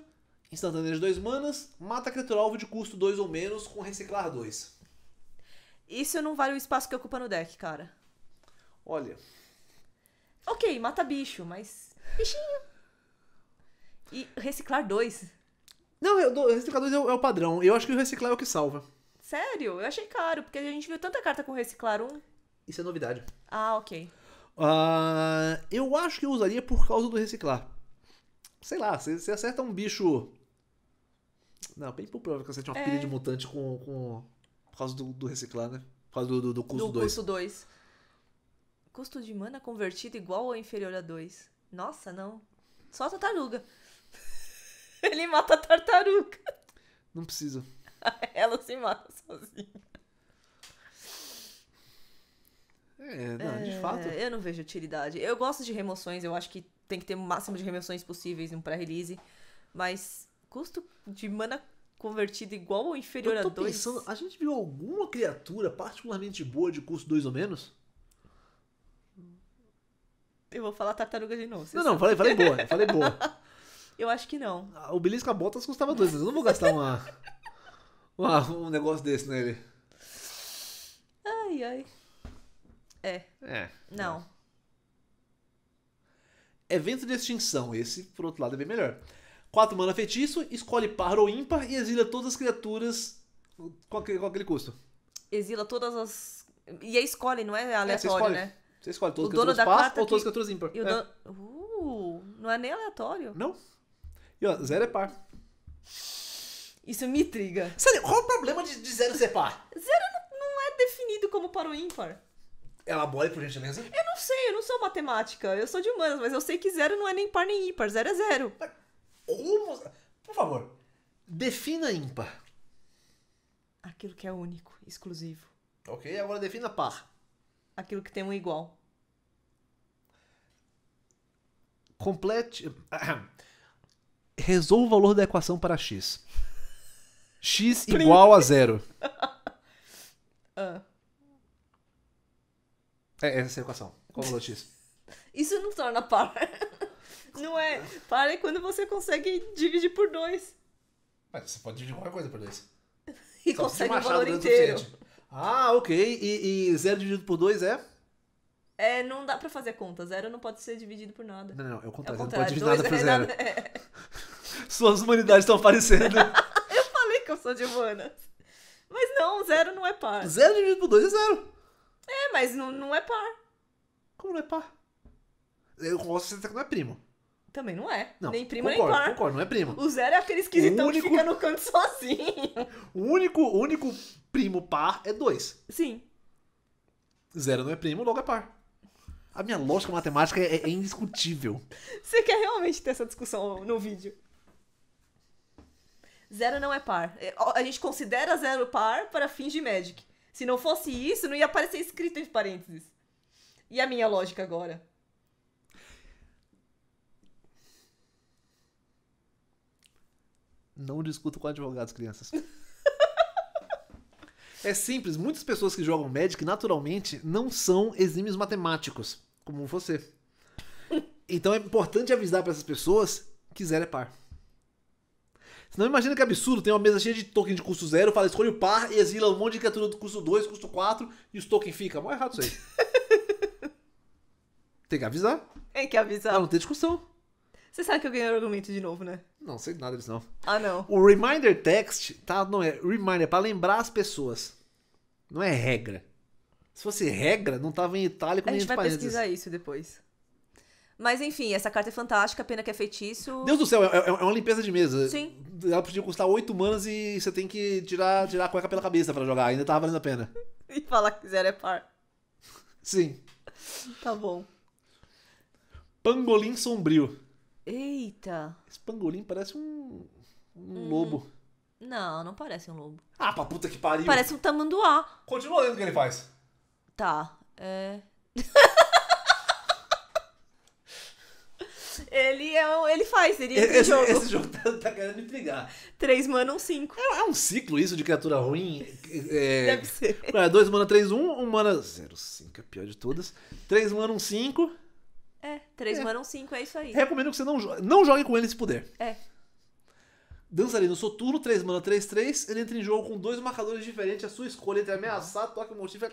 de 2 manas, mata criatura alvo de custo 2 ou menos com reciclar 2. Isso não vale o espaço que ocupa no deck, cara. Olha. Ok, mata bicho, mas. Bichinho. E reciclar 2. Não, eu, reciclar 2 é, é, o padrão. Eu acho que o reciclar é o que salva. Sério? Eu achei caro, porque a gente viu tanta carta com reciclar 1. Um. Isso é novidade. Ah, ok. Uh, eu acho que eu usaria por causa do reciclar. Sei lá, você acerta um bicho não, bem provável que você tinha uma é. pilha de mutante com, com. Por causa do, do reciclar, né? Por causa do, do, do custo 2. dois. custo 2. Custo de mana convertido igual ou inferior a 2. Nossa, não. Só a tartaruga. Ele mata a tartaruga. Não precisa. Ela se mata sozinha. É, não, é, de fato. Eu não vejo utilidade. Eu gosto de remoções, eu acho que tem que ter o máximo de remoções possíveis em um pré-release. Mas Custo de mana convertido igual ou inferior a 2? pensando, a gente viu alguma criatura particularmente boa de custo 2 ou menos? Eu vou falar tartaruga de novo. Não, não, falei, falei boa, falei boa. Eu acho que não. Ah, o Belisca Botas custava 2, mas eu não vou gastar uma, uma, um negócio desse nele. Ai, ai. É. É. Não. É. Evento de extinção, esse, por outro lado, é bem melhor. 4 mana feitiço, escolhe par ou ímpar e exila todas as criaturas com aquele, com aquele custo. Exila todas as. E aí escolhe, não é aleatório, é, você né? Você escolhe todas as criaturas par ou todas as criaturas ímpar. E o é. dono... uh, não é nem aleatório. Não. E ó, zero é par. Isso me intriga. Sério, qual o problema de, de zero ser par? Zero não é definido como par ou ímpar. Elabore, por gentileza. Eu não sei, eu não sou matemática, eu sou de humanas, mas eu sei que zero não é nem par nem ímpar, zero é zero. Mas... Por favor, defina ímpar. Aquilo que é único, exclusivo. Ok, agora defina par. Aquilo que tem um igual. Complete. Resolva o valor da equação para x. x igual a zero. Ah. É essa é a equação. Qual o valor de x? Isso não torna par. Não é. Para quando você consegue dividir por dois. Mas você pode dividir qualquer coisa por dois. E Só consegue o valor inteiro. Ah, ok. E, e zero dividido por dois é? É, não dá pra fazer conta. Zero não pode ser dividido por nada. Não, não, é, é o contrário. É o contrário. Não pode dividir nada por é zero. É. Suas humanidades estão aparecendo. eu falei que eu sou de humanas. Mas não, zero não é par. Zero dividido por dois é zero. É, mas não, não é par. Como não é par? Eu posso aceitar tá que não é primo. Também não é. Não, nem primo concordo, nem par. Concordo, não é primo. O zero é aquele esquisitão único... que fica no canto sozinho. O único, único primo par é dois. Sim. Zero não é primo, logo é par. A minha lógica matemática é, é indiscutível. Você quer realmente ter essa discussão no vídeo? Zero não é par. É, a gente considera zero par para fins de Magic. Se não fosse isso, não ia aparecer escrito entre parênteses. E a minha lógica agora? Não discuto com advogados, crianças. é simples, muitas pessoas que jogam Magic naturalmente não são exímios matemáticos, como você. Então é importante avisar para essas pessoas que zero é par. Senão imagina que absurdo, tem uma mesa cheia de token de custo zero, fala escolhe o par e exila um monte de criatura do custo 2, custo 4 e os tokens fica. Mó errado isso aí. tem que avisar. Tem que avisar. Pra não ter discussão. Você sabe que eu ganhei o argumento de novo, né? Não sei nada disso, não. Ah, não. O reminder text, tá? Não é reminder, é pra lembrar as pessoas. Não é regra. Se fosse regra, não tava em itálico A nem em A gente vai parênteses. pesquisar isso depois. Mas enfim, essa carta é fantástica, pena que é feitiço. Deus do céu, é, é, é uma limpeza de mesa. Sim. Ela podia custar oito manas e você tem que tirar, tirar a cueca pela cabeça para jogar. Ainda tava valendo a pena. e falar que zero é par. Sim. tá bom. Pangolim sombrio. Eita! Esse pangolim parece um, um hum. lobo. Não, não parece um lobo. Ah, pra puta que pariu! Parece um tamanduá. Continua lendo o que ele faz. Tá, é. Ele é um, ele faz, ele esse, esse, jogo. esse jogo tá, tá querendo me brigar. Três mana, um cinco. É, é, um ciclo isso de criatura ruim? É, Deve ser. É, dois mana, três, um. Um mana, zero, cinco. É pior de todas. Três mana, um cinco. Três é. manam cinco, é isso aí. Recomendo que você não, jogue, não jogue com ele se puder. É. Dançarino Soturno, 3 mana, 3, 3. Ele entra em jogo com dois marcadores diferentes. A sua escolha entre ameaçar, toque o motivo e é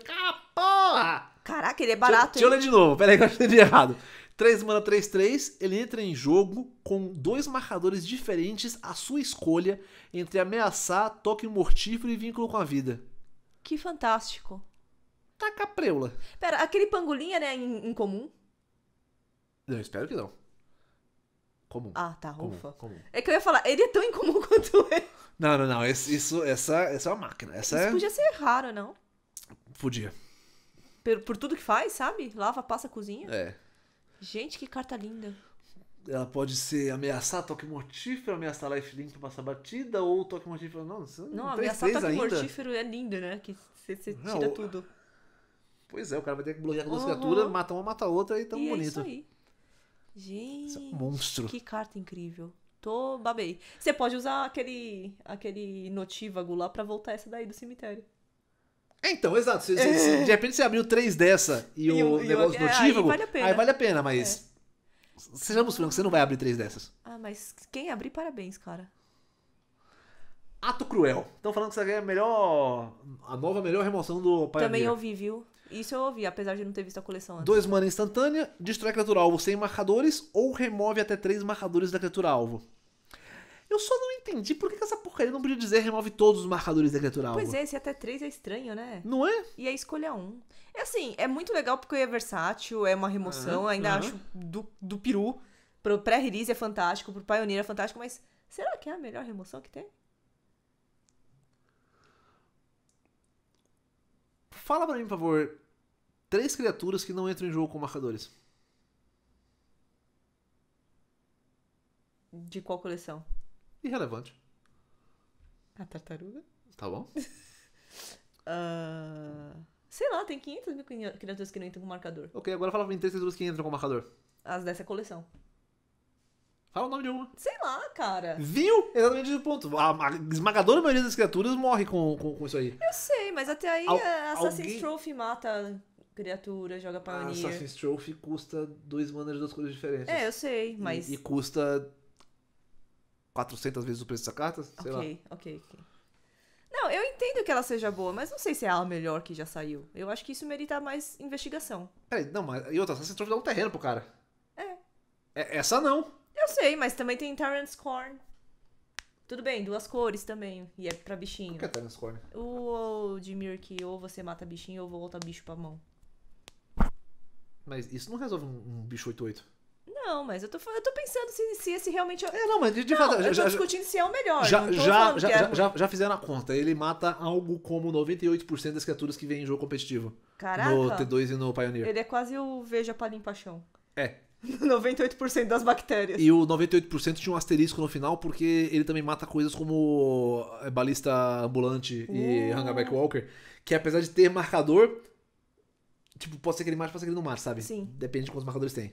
porra! Caraca, ele é barato, Deixa, eu, deixa eu ler de novo, peraí que eu achei errado. 3 mana, 3, 3. Ele entra em jogo com dois marcadores diferentes. A sua escolha entre ameaçar, toque mortífero e vínculo com a vida. Que fantástico. Tá preula. Pera, aquele pangolinha né em comum eu espero que não. Comum. Ah, tá, ufa. Comum, comum. É que eu ia falar, ele é tão incomum quanto eu. Não, não, não. Esse, isso, essa, essa é uma máquina. Essa Isso é... podia ser raro, não? Podia. Por, por tudo que faz, sabe? Lava, passa, cozinha. É. Gente, que carta linda. Ela pode ser ameaçar toque mortífero, ameaçar lifelink pra passar batida, ou toque mortífero. Não, você não, não tem ameaçar toque ainda. mortífero é lindo, né? Que você tira não, tudo. Pois é, o cara vai ter que bloquear com duas criaturas, mata uma, mata outra e tão e bonito. É isso aí. Gente, monstro. que carta incrível. Tô babei. Você pode usar aquele aquele notívago lá para voltar essa daí do cemitério. então, exato. Você, é. você, de repente você abriu três dessa e, e o e negócio é, notívago. Aí vale a pena. Aí vale a pena, mas. É. Sejamos francos, você não vai abrir três dessas. Ah, mas quem abrir, parabéns, cara. Ato Cruel. Estão falando que você ganha é a melhor. A nova melhor remoção do Pioneer. Também ouvi, viu? Isso eu ouvi, apesar de não ter visto a coleção antes. Dois mana instantânea, destrói a criatura alvo sem marcadores ou remove até três marcadores da criatura alvo. Eu só não entendi por que, que essa porcaria não podia dizer remove todos os marcadores da criatura alvo. Pois é, se até três é estranho, né? Não é? E aí escolha um. É assim, é muito legal porque é versátil, é uma remoção, uhum, ainda uhum. acho do, do peru. Pro pré-release é fantástico, pro Pioneer é fantástico, mas será que é a melhor remoção que tem? Fala para mim, por favor, três criaturas que não entram em jogo com marcadores. De qual coleção? Irrelevante. A tartaruga? Tá bom. uh, sei lá, tem 500 mil criaturas que não entram com marcador. Ok, agora fala pra mim três criaturas que entram com marcador. As dessa coleção. Fala o nome de uma. Sei lá, cara. Viu? Exatamente o ponto. A, a esmagadora maioria das criaturas morre com, com, com isso aí. Eu sei, mas até aí Al, é Assassin's alguém... Trophy mata criatura, joga ah, Pioneer. Assassin's Trophy custa dois manas de duas coisas diferentes. É, eu sei, mas... E, e custa 400 vezes o preço dessa carta, sei okay, lá. Ok, ok, ok. Não, eu entendo que ela seja boa, mas não sei se é a melhor que já saiu. Eu acho que isso merita mais investigação. Peraí, não, mas. E outra, Assassin's Trophy dá um terreno pro cara. É. é essa não. Eu sei, mas também tem Terrence Korn. Tudo bem, duas cores também. E é pra bichinho. O que é Terrence Korn? O, o de Mirk, ou você mata bichinho ou volta bicho pra mão. Mas isso não resolve um, um bicho 88. Não, mas eu tô, eu tô pensando se, se esse realmente. É, é, não, mas de, de não, fato. Eu já, tô discutindo já, se é o melhor. Já, já, já, é... já, já, fizeram a conta. Ele mata algo como 98% das criaturas que vêm em jogo competitivo. Caraca. No T2 e no Pioneer. Ele é quase o Veja pra limpar É. 98% das bactérias. E o 98% tinha um asterisco no final, porque ele também mata coisas como eh, balista ambulante uh. e hangarback Walker, que apesar de ter marcador, tipo, pode ser que ele mate, pode ser que ele não mate, sabe? Sim. Depende de quantos marcadores tem.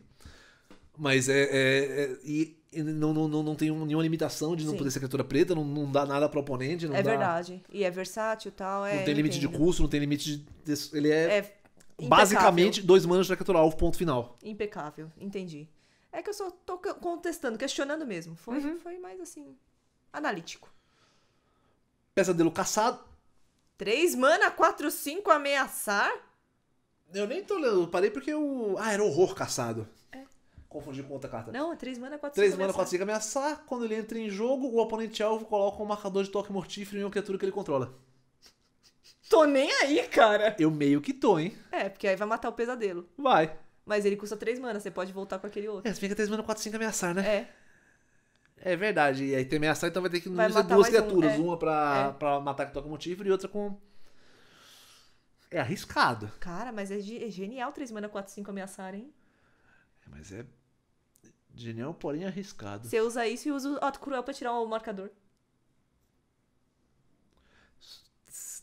Mas é. é, é e não, não, não, não tem nenhuma limitação de não Sim. poder ser criatura preta, não, não dá nada pro oponente. é dá... verdade. E é versátil e tal. É, não tem limite entendo. de custo, não tem limite de. Ele é... é Basicamente, dois manos para capturar alvo, ponto final. Impecável, entendi. É que eu só tô contestando, questionando mesmo. Foi, uhum. foi mais assim, analítico. Pesadelo caçado. Três mana, quatro, cinco, ameaçar? Eu nem tô lendo, parei porque eu... Ah, era horror caçado. É. Confundi com outra carta. Não, três mana, quatro, três cinco, mana, quatro, cinco, ameaçar. Quando ele entra em jogo, o oponente alvo coloca um marcador de toque mortífero em uma criatura que ele controla. Tô nem aí, cara. Eu meio que tô, hein? É, porque aí vai matar o pesadelo. Vai. Mas ele custa 3 mana, você pode voltar com aquele outro. É, você fica que 3 mana 4, 5 ameaçar, né? É. É verdade. E aí tem ameaçar, então vai ter que vai usar duas criaturas. Um, é. Uma pra, é. pra matar que toca motivo e outra com. É arriscado. Cara, mas é, é genial 3 mana 4, 5 ameaçar, hein? É, mas é. Genial, porém arriscado. Você usa isso e usa o Otto Cruel pra tirar o marcador.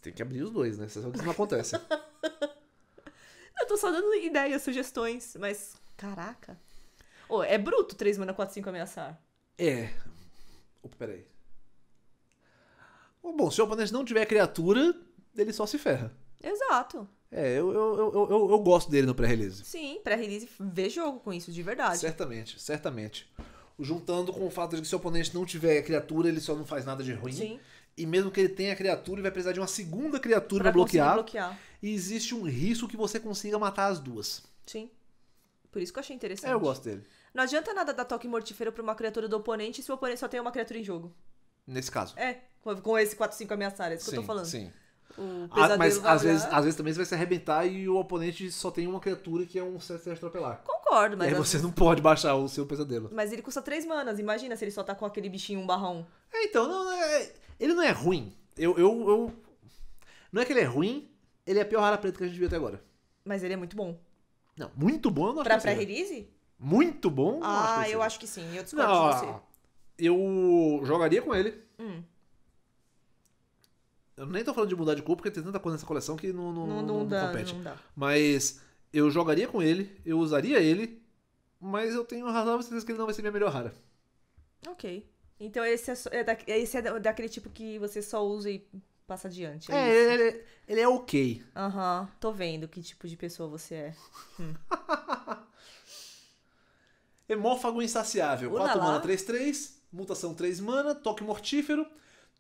tem que abrir os dois, né? Você sabe que isso não acontece. eu tô só dando ideias, sugestões, mas. Caraca. oh, é bruto 3 mana 4, 5 ameaçar. É. Opa, peraí. Bom, se o oponente não tiver criatura, ele só se ferra. Exato. É, eu, eu, eu, eu, eu gosto dele no pré-release. Sim, pré-release vê jogo com isso, de verdade. Certamente, certamente. Juntando com o fato de que se o oponente não tiver criatura, ele só não faz nada de ruim. Sim. E mesmo que ele tenha criatura, ele vai precisar de uma segunda criatura para bloquear. bloquear. E existe um risco que você consiga matar as duas. Sim. Por isso que eu achei interessante. É, eu gosto dele. Não adianta nada dar toque mortífero pra uma criatura do oponente se o oponente só tem uma criatura em jogo. Nesse caso. É, com esse 4-5 ameaçar, é isso sim, que eu tô falando. Sim. Ah, mas às vezes, às vezes também você vai se arrebentar e o oponente só tem uma criatura que é um sete atropelar. Concordo, mas. E aí você vezes... não pode baixar o seu pesadelo. Mas ele custa 3 manas, imagina se ele só tá com aquele bichinho um barrão. É, então, não, é, ele não é ruim. Eu, eu, eu... Não é que ele é ruim, ele é a pior rara preta que a gente viu até agora. Mas ele é muito bom. Não, muito bom eu não acho Pra que seja. pré-release? Muito bom? Ah, eu acho que sim. Eu discordo de você. eu jogaria com ele. Hum. Eu nem tô falando de mudar de cor, porque tem tanta coisa nessa coleção que não, não, não, não, não dá, compete. não dá. Mas eu jogaria com ele, eu usaria ele, mas eu tenho razoável certeza que ele não vai ser minha melhor rara. Ok. Então esse é, é, da, esse é daquele tipo que você só usa e passa adiante. É, é ele, ele, é ok. Aham, uhum, tô vendo que tipo de pessoa você é. Hum. Hemófago insaciável. 4 mana, 3, 3. Mutação 3 mana, toque mortífero.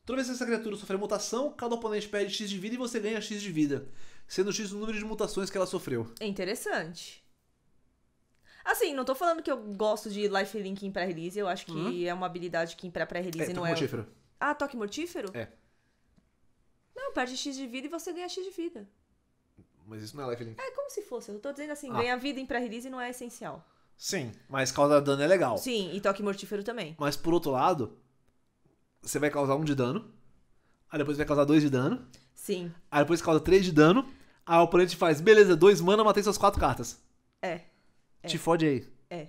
Toda vez que essa criatura sofrer mutação, cada oponente perde X de vida e você ganha X de vida. Sendo X o número de mutações que ela sofreu. É interessante. Assim, não tô falando que eu gosto de lifelink em pré-release. Eu acho que uhum. é uma habilidade que em pré-release é, não é. Mortífero. Ah, toque mortífero? É. Não, perde X de vida e você ganha X de vida. Mas isso não é lifelink. É como se fosse. Eu tô dizendo assim, ah. ganhar vida em pré-release não é essencial. Sim, mas causar dano é legal. Sim, e toque mortífero também. Mas por outro lado, você vai causar um de dano. Aí depois vai causar dois de dano. Sim. Aí depois causa três de dano. Aí o oponente faz, beleza, dois mana, matei suas quatro cartas. É. É. Te fode aí. É.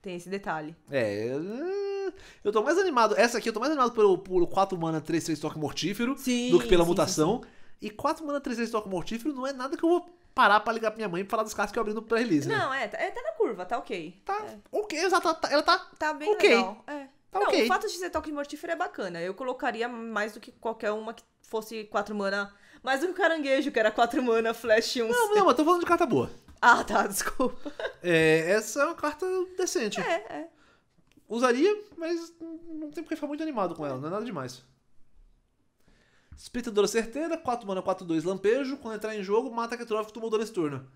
Tem esse detalhe. É. Eh, eu tô mais animado. Essa aqui eu tô mais animado pelo, pelo 4 mana 3, 3 toque mortífero sim, do que pela sim, mutação. Sim, e 4 mana 3, 3 toque mortífero não é nada que eu vou parar pra ligar pra minha mãe e falar dos casos que eu abri no pré-release. Né? Não, né? é, tá, é, tá na curva, tá ok. Tá é. ok, exato. Tá, tá, ela tá. Tá bem okay. legal. É. Tá não, okay. o fato de ser toque mortífero é bacana. Eu colocaria mais do que qualquer uma que fosse 4 mana. Mais do que o caranguejo, que era 4 mana, flash 1. Não, não, eu tô falando de carta boa. Ah, tá, desculpa. É, essa é uma carta decente. É, é. Usaria, mas não tem porque ficar muito animado com ela, não é nada demais. Espectadora certeira, 4 mana, 4, 2, lampejo. Quando entrar em jogo, mata tomou Tumultor esse turno.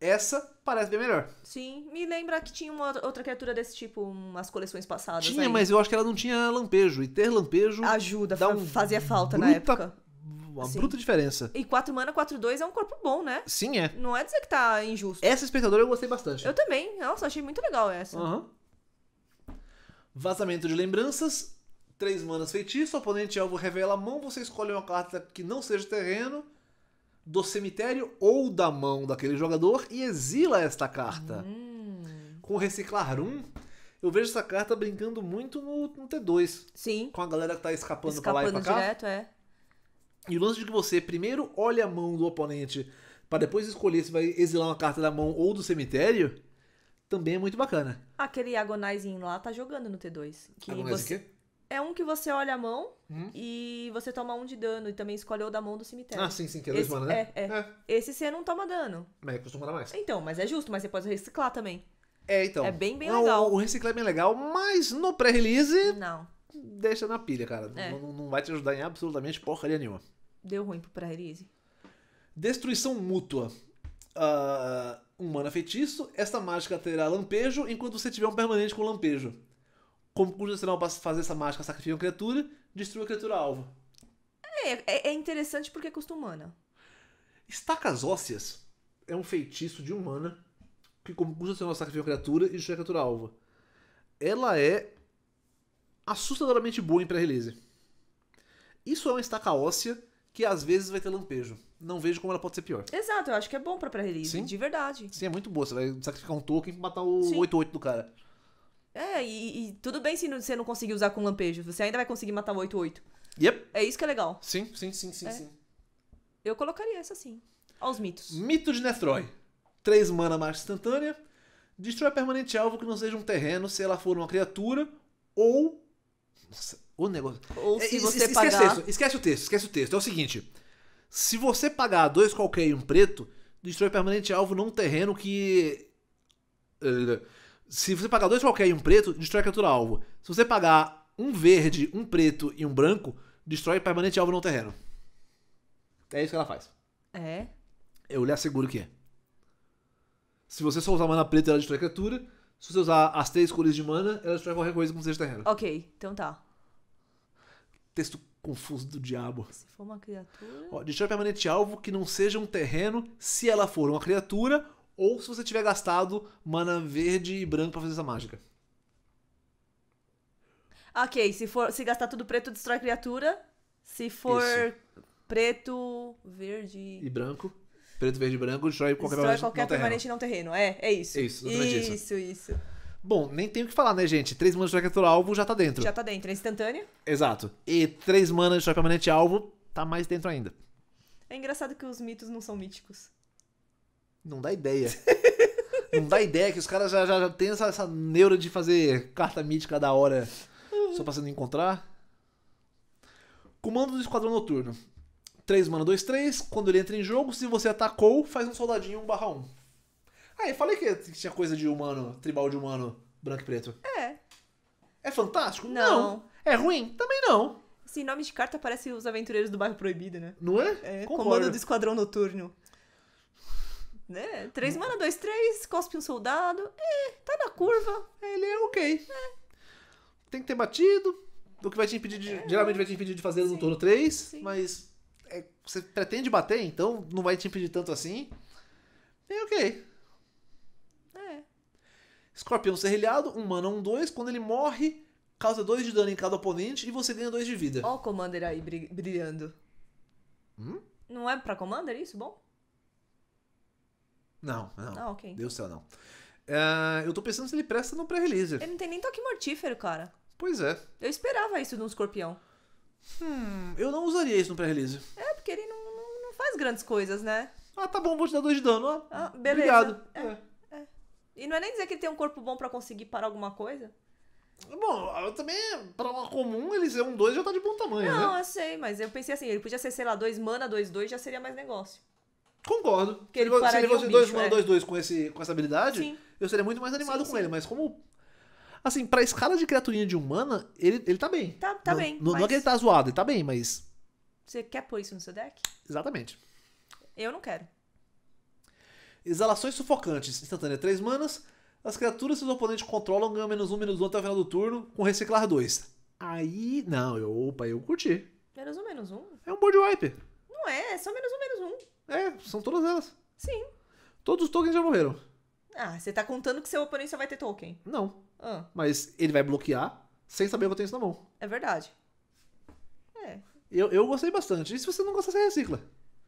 Essa parece bem melhor. Sim, me lembra que tinha uma outra criatura desse tipo, nas coleções passadas. Tinha, aí. mas eu acho que ela não tinha lampejo. E ter lampejo. Ajuda, dá um fazia falta na época uma bruta diferença. E 4 mana, 4 2 é um corpo bom, né? Sim, é. Não é dizer que tá injusto. Essa espectadora eu gostei bastante. Eu também. Nossa, achei muito legal essa. Uhum. Vazamento de lembranças. 3 manas feitiço. O oponente alvo revela a mão. Você escolhe uma carta que não seja terreno do cemitério ou da mão daquele jogador e exila esta carta. Hum. Com reciclar um, eu vejo essa carta brincando muito no, no T2. Sim. Com a galera que tá escapando, escapando pra lá e pra cá. direto, é. E o lance de que você primeiro olha a mão do oponente para depois escolher se vai exilar uma carta da mão ou do cemitério, também é muito bacana. Aquele agonizinho lá tá jogando no T2. Que Agonize você... quê? É um que você olha a mão hum? e você toma um de dano e também escolheu o da mão do cemitério. Ah, sim, sim, que é dois mana, né? É, é. é. Esse você não toma dano. Mas é costuma dar mais. Então, mas é justo, mas você pode reciclar também. É, então. É bem, bem não, legal. O reciclar é bem legal, mas no pré-release. Não. Deixa na pilha, cara. É. Não, não vai te ajudar em absolutamente porcaria nenhuma deu ruim pro release. Destruição mútua. Uh, um mana feitiço, essa mágica terá lampejo enquanto você tiver um permanente com lampejo. Como cujo sinal para fazer essa mágica sacrifica uma criatura, destrua a criatura alvo. É, é, é, interessante porque custa um mana. Estacas ósseas é um feitiço de um mana que, como cujo sinal sacrifica uma criatura e destrua a criatura alvo. Ela é assustadoramente boa em pré-release. Isso é uma estaca óssea que às vezes vai ter lampejo. Não vejo como ela pode ser pior. Exato, eu acho que é bom pra pré-release, Sim. de verdade. Sim, é muito boa. Você vai sacrificar um token pra matar o 8-8 do cara. É, e, e tudo bem se você não conseguir usar com lampejo. Você ainda vai conseguir matar o 8-8. Yep. É isso que é legal. Sim, sim, sim, sim, É. sim. Eu colocaria essa sim. Os mitos. Mito de Nethroy. 3 mana mais instantânea. Destrói permanente alvo que não seja um terreno se ela for uma criatura ou. Nossa, o negócio. Ou é, se você esquece pagar. esquece o texto, esquece o texto. É o seguinte: se você pagar dois qualquer e um preto, destrói permanente alvo num terreno que. Eh, se você pagar dois qualquer e um preto, destrói criatura alvo. Se você pagar um verde, um preto e um branco, destrói permanente alvo num terreno. É isso que ela faz. É? Eu lhe asseguro que é. Se você só usar mana preta, ela destrói criatura. Se você usar as três cores de mana, ela destrói qualquer coisa com não seja terreno. Ok, então tá. Texto confuso do diabo. Se for uma criatura. Ó, destrói permanente alvo que não seja um terreno, se ela for uma criatura, ou se você tiver gastado mana verde e branco pra fazer essa mágica. Ok, se for se gastar tudo preto, destrói criatura. Se for Isso. preto, verde. E branco. Preto, verde e branco, destrói qualquer, destrói permanente, qualquer não permanente não terreno. É, é isso. É isso, isso. Isso, isso. Bom, nem tem o que falar, né, gente? Três manas de criatura alvo já tá dentro. Já tá dentro, é instantânea. Exato. E três manas de permanente alvo tá mais dentro ainda. É engraçado que os mitos não são míticos. Não dá ideia. não dá ideia que os caras já, já, já têm essa, essa neura de fazer carta mítica da hora só pra você não encontrar. Comando do Esquadrão Noturno. 3 mana 2, 3. Quando ele entra em jogo, se você atacou, faz um soldadinho 1 barra 1. Ah, eu falei que tinha coisa de humano, tribal de humano, branco e preto. É. É fantástico? Não. não. É ruim? Também não. Assim, nome de carta parece os aventureiros do bairro proibido, né? Não é? É, Concordo. comando do esquadrão noturno. Né? Três hum. mana, dois, três, cospe um soldado. É, tá na curva. É, ele é ok. É. Tem que ter batido. O que vai te impedir de, é. Geralmente vai te impedir de fazer sim, no turno 3, sim. mas é, você pretende bater, então não vai te impedir tanto assim. É ok. Escorpião Serrilhado, um mana, um 2. Quando ele morre, causa 2 de dano em cada oponente e você ganha 2 de vida. Ó o Commander aí brilhando. Hum? Não é pra Commander isso? Bom? Não, não. Ah, ok. Deus do céu, não. É, eu tô pensando se ele presta no pré-release. Ele não tem nem toque mortífero, cara. Pois é. Eu esperava isso de um escorpião. Hum, eu não usaria isso no pré-release. É, porque ele não, não, não, faz grandes coisas, né? Ah, tá bom, vou te dar dois de dano. ah beleza. Obrigado. É. É. E não é nem dizer que ele tem um corpo bom para conseguir parar alguma coisa. Bom, também, pra uma comum, ele é um 2 já tá de bom tamanho, não, né? Não, eu sei, mas eu pensei assim, ele podia ser, sei lá, 2 mana, 2, 2, já seria mais negócio. Concordo. Que ele se, ele fosse 2 mana, 2, é. 2 com, esse, com essa habilidade, sim. eu seria muito mais animado sim, com sim. ele, mas como... Assim, pra escala de criaturinha de humana, ele, ele tá bem. Tá, tá não, bem. Não, mas... não é que ele tá zoado, ele tá bem, mas... Você quer pôr isso no seu deck? Exatamente. Eu não quero. Exalações sufocantes. Instantânea 3 manas. As criaturas que os oponentes controlam ganham menos 1, menos 1 até o final do turno, com reciclar 2. Aí. Não, eu, opa, eu curti. Menos 1, menos 1? É um board wipe. Não é, é só menos 1, menos 1. É, são todas elas. Sim. Todos os tokens já morreram. Ah, você tá contando que seu oponente só vai ter token? Não. Ah. Mas ele vai bloquear sem saber o que eu tenho isso na mão. É verdade. É. Eu, eu gostei bastante. E se você não gostar, você recicla.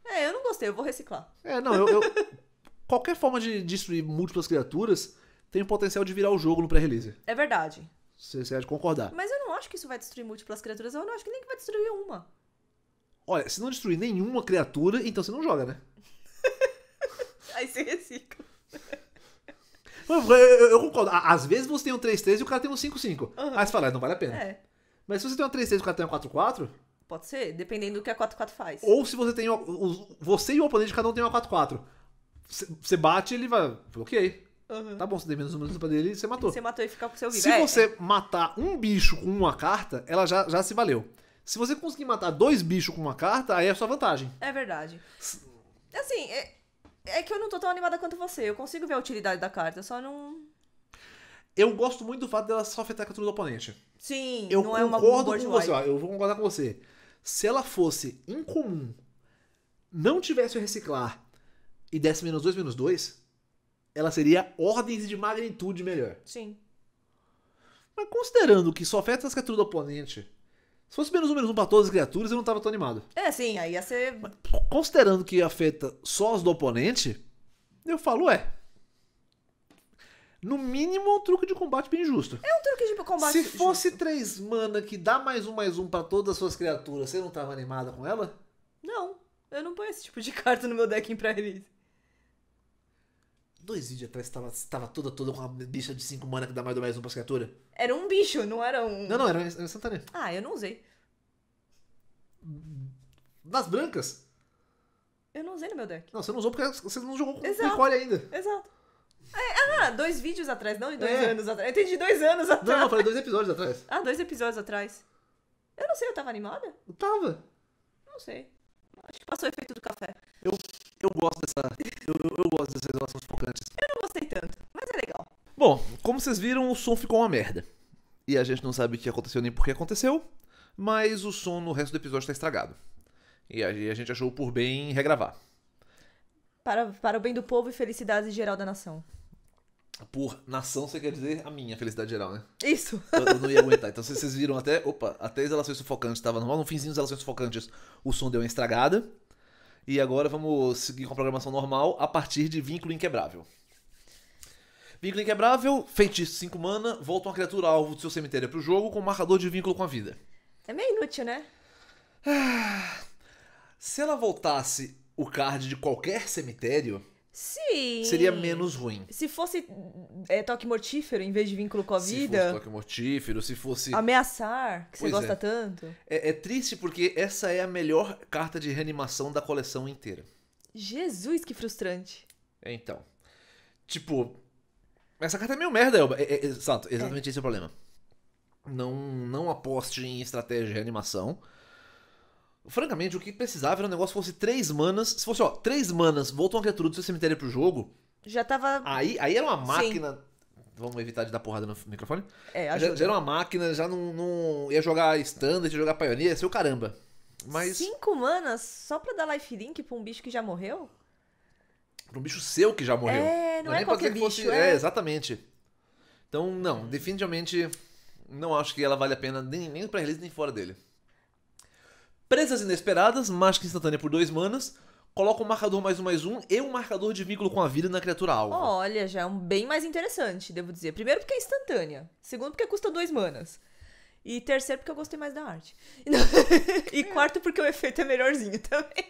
É, eu não gostei, eu vou reciclar. É, não, eu, eu qualquer forma de destruir múltiplas criaturas tem o potencial de virar o jogo no pré-release. É verdade. Você, você há é de concordar. Mas eu não acho que isso vai destruir múltiplas criaturas, eu não acho que nem que vai destruir uma. Olha, se não destruir nenhuma criatura, então você não joga, né? Aí você recicla. Eu, eu, eu, concordo. Às vezes você tem um 3-3 e o cara tem um 5-5. Uhum. Aí você fala, ah, não vale a pena. É. Mas se você tem um 3-3 e o cara tem um 4-4. Pode ser, dependendo do que a 4-4 faz. Ou se você tem. Você e o oponente, cada um tem uma 4-4. Você bate ele vai. Ok. Uhum. Tá bom, você deu menos um minuto pra dele e você matou. Você matou e fica com seu vida. Se é, você é. matar um bicho com uma carta, ela já, já se valeu. Se você conseguir matar dois bichos com uma carta, aí é a sua vantagem. É verdade. Assim, é, é que eu não tô tão animada quanto você. Eu consigo ver a utilidade da carta, só não. Eu gosto muito do fato dela só afetar a captura do oponente. Sim, eu não é uma concordo com você, ó, Eu vou concordar com você. Se ela fosse incomum, não tivesse o reciclar e desse menos 2 menos 2, ela seria ordens de magnitude melhor. Sim. Mas considerando que só afeta as criaturas do oponente, se fosse menos 1 menos 1 pra todas as criaturas, eu não tava tão animado. É, sim, aí ia ser. Mas, considerando que afeta só as do oponente, eu falo, é. No mínimo, é um truque de combate bem justo. É um truque de combate Se justo. fosse três mana que dá mais um, mais um para todas as suas criaturas, você não tava animada com ela? Não. Eu não ponho esse tipo de carta no meu deck em pré-release dois vídeos atrás estava tava toda toda com uma bicha de cinco mana que dá mais ou menos um pra criatura? Era um bicho, não era um. Não, não, era, era Santarém. Ah, eu não usei. nas brancas? Eu não usei no meu deck. Não, você não usou porque você não jogou com o Nicole ainda. Exato. É, ah, dois vídeos atrás, não e dois é. anos atrás. Eu entendi dois anos atrás. Não, não, falei dois episódios atrás. Ah, dois episódios atrás. Eu não sei, eu tava animada? Eu tava. Não sei. Acho que passou o efeito do café. Eu eu gosto dessa. Eu, eu gosto dessas relações focantes. Eu não gostei tanto, mas é legal. Bom, como vocês viram, o som ficou uma merda. E a gente não sabe o que aconteceu nem por que aconteceu, mas o som no resto do episódio está estragado. E a gente achou por bem regravar. Para, para o bem do povo e felicidade geral da nação. Por nação, você quer dizer a minha felicidade geral, né? Isso. Eu, eu não ia aguentar. Então vocês viram até. Opa, até as relações sufocantes estavam, normal. No finzinho das relações sufocantes, o som deu uma estragada. E agora vamos seguir com a programação normal a partir de vínculo inquebrável. Vínculo inquebrável, feitiço 5 mana, volta uma criatura alvo do seu cemitério pro jogo com marcador de vínculo com a vida. É meio inútil, né? Ah, se ela voltasse o card de qualquer cemitério, Sim. Seria menos ruim. Se fosse é, toque mortífero em vez de vínculo com a vida. Se fosse toque mortífero, se fosse. Ameaçar, que pois você gosta é. tanto. É, é triste porque essa é a melhor carta de reanimação da coleção inteira. Jesus, que frustrante. É, então. Tipo. Essa carta é meio merda, Elba. É, é exato, exatamente é. esse é o problema. Não, não aposte em estratégia de reanimação. Francamente, o que precisava era um negócio que fosse três manas. Se fosse, ó, três manas, voltou a criatura do seu cemitério pro jogo. Já tava. Aí, aí era uma máquina. Sim. Vamos evitar de dar porrada no microfone? É, Já, já era uma máquina, já não, não. Ia jogar standard, ia jogar pioneer, o caramba. Mas. Cinco manas só pra dar lifelink pra um bicho que já morreu? Pra um bicho seu que já morreu. É, não, é não é qualquer bicho. Fosse... É... é, exatamente. Então, não, definitivamente não acho que ela vale a pena nem, nem pra release nem fora dele. Presas inesperadas, mágica instantânea por dois manas, coloca um marcador mais um mais um e um marcador de vínculo com a vida na criatura alvo. Olha, já é um bem mais interessante, devo dizer. Primeiro porque é instantânea. Segundo porque custa dois manas. E terceiro porque eu gostei mais da arte. e quarto porque o efeito é melhorzinho também.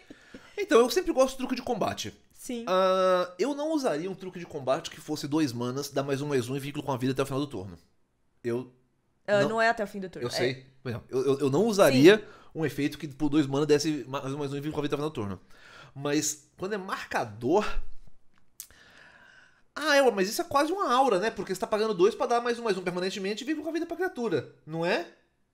Então, eu sempre gosto do truque de combate. Sim. Uh, eu não usaria um truque de combate que fosse dois manas, dar mais um mais um e vínculo com a vida até o final do turno. Eu. Uh, não... não é até o fim do turno. Eu é. sei exemplo, eu, eu não usaria Sim. um efeito que por dois mana desse mais, mais um vida no turno. Mas quando é marcador. Ah, é, mas isso é quase uma aura, né? Porque você tá pagando dois para dar mais um, mais um permanentemente e vive com a vida pra criatura, não é?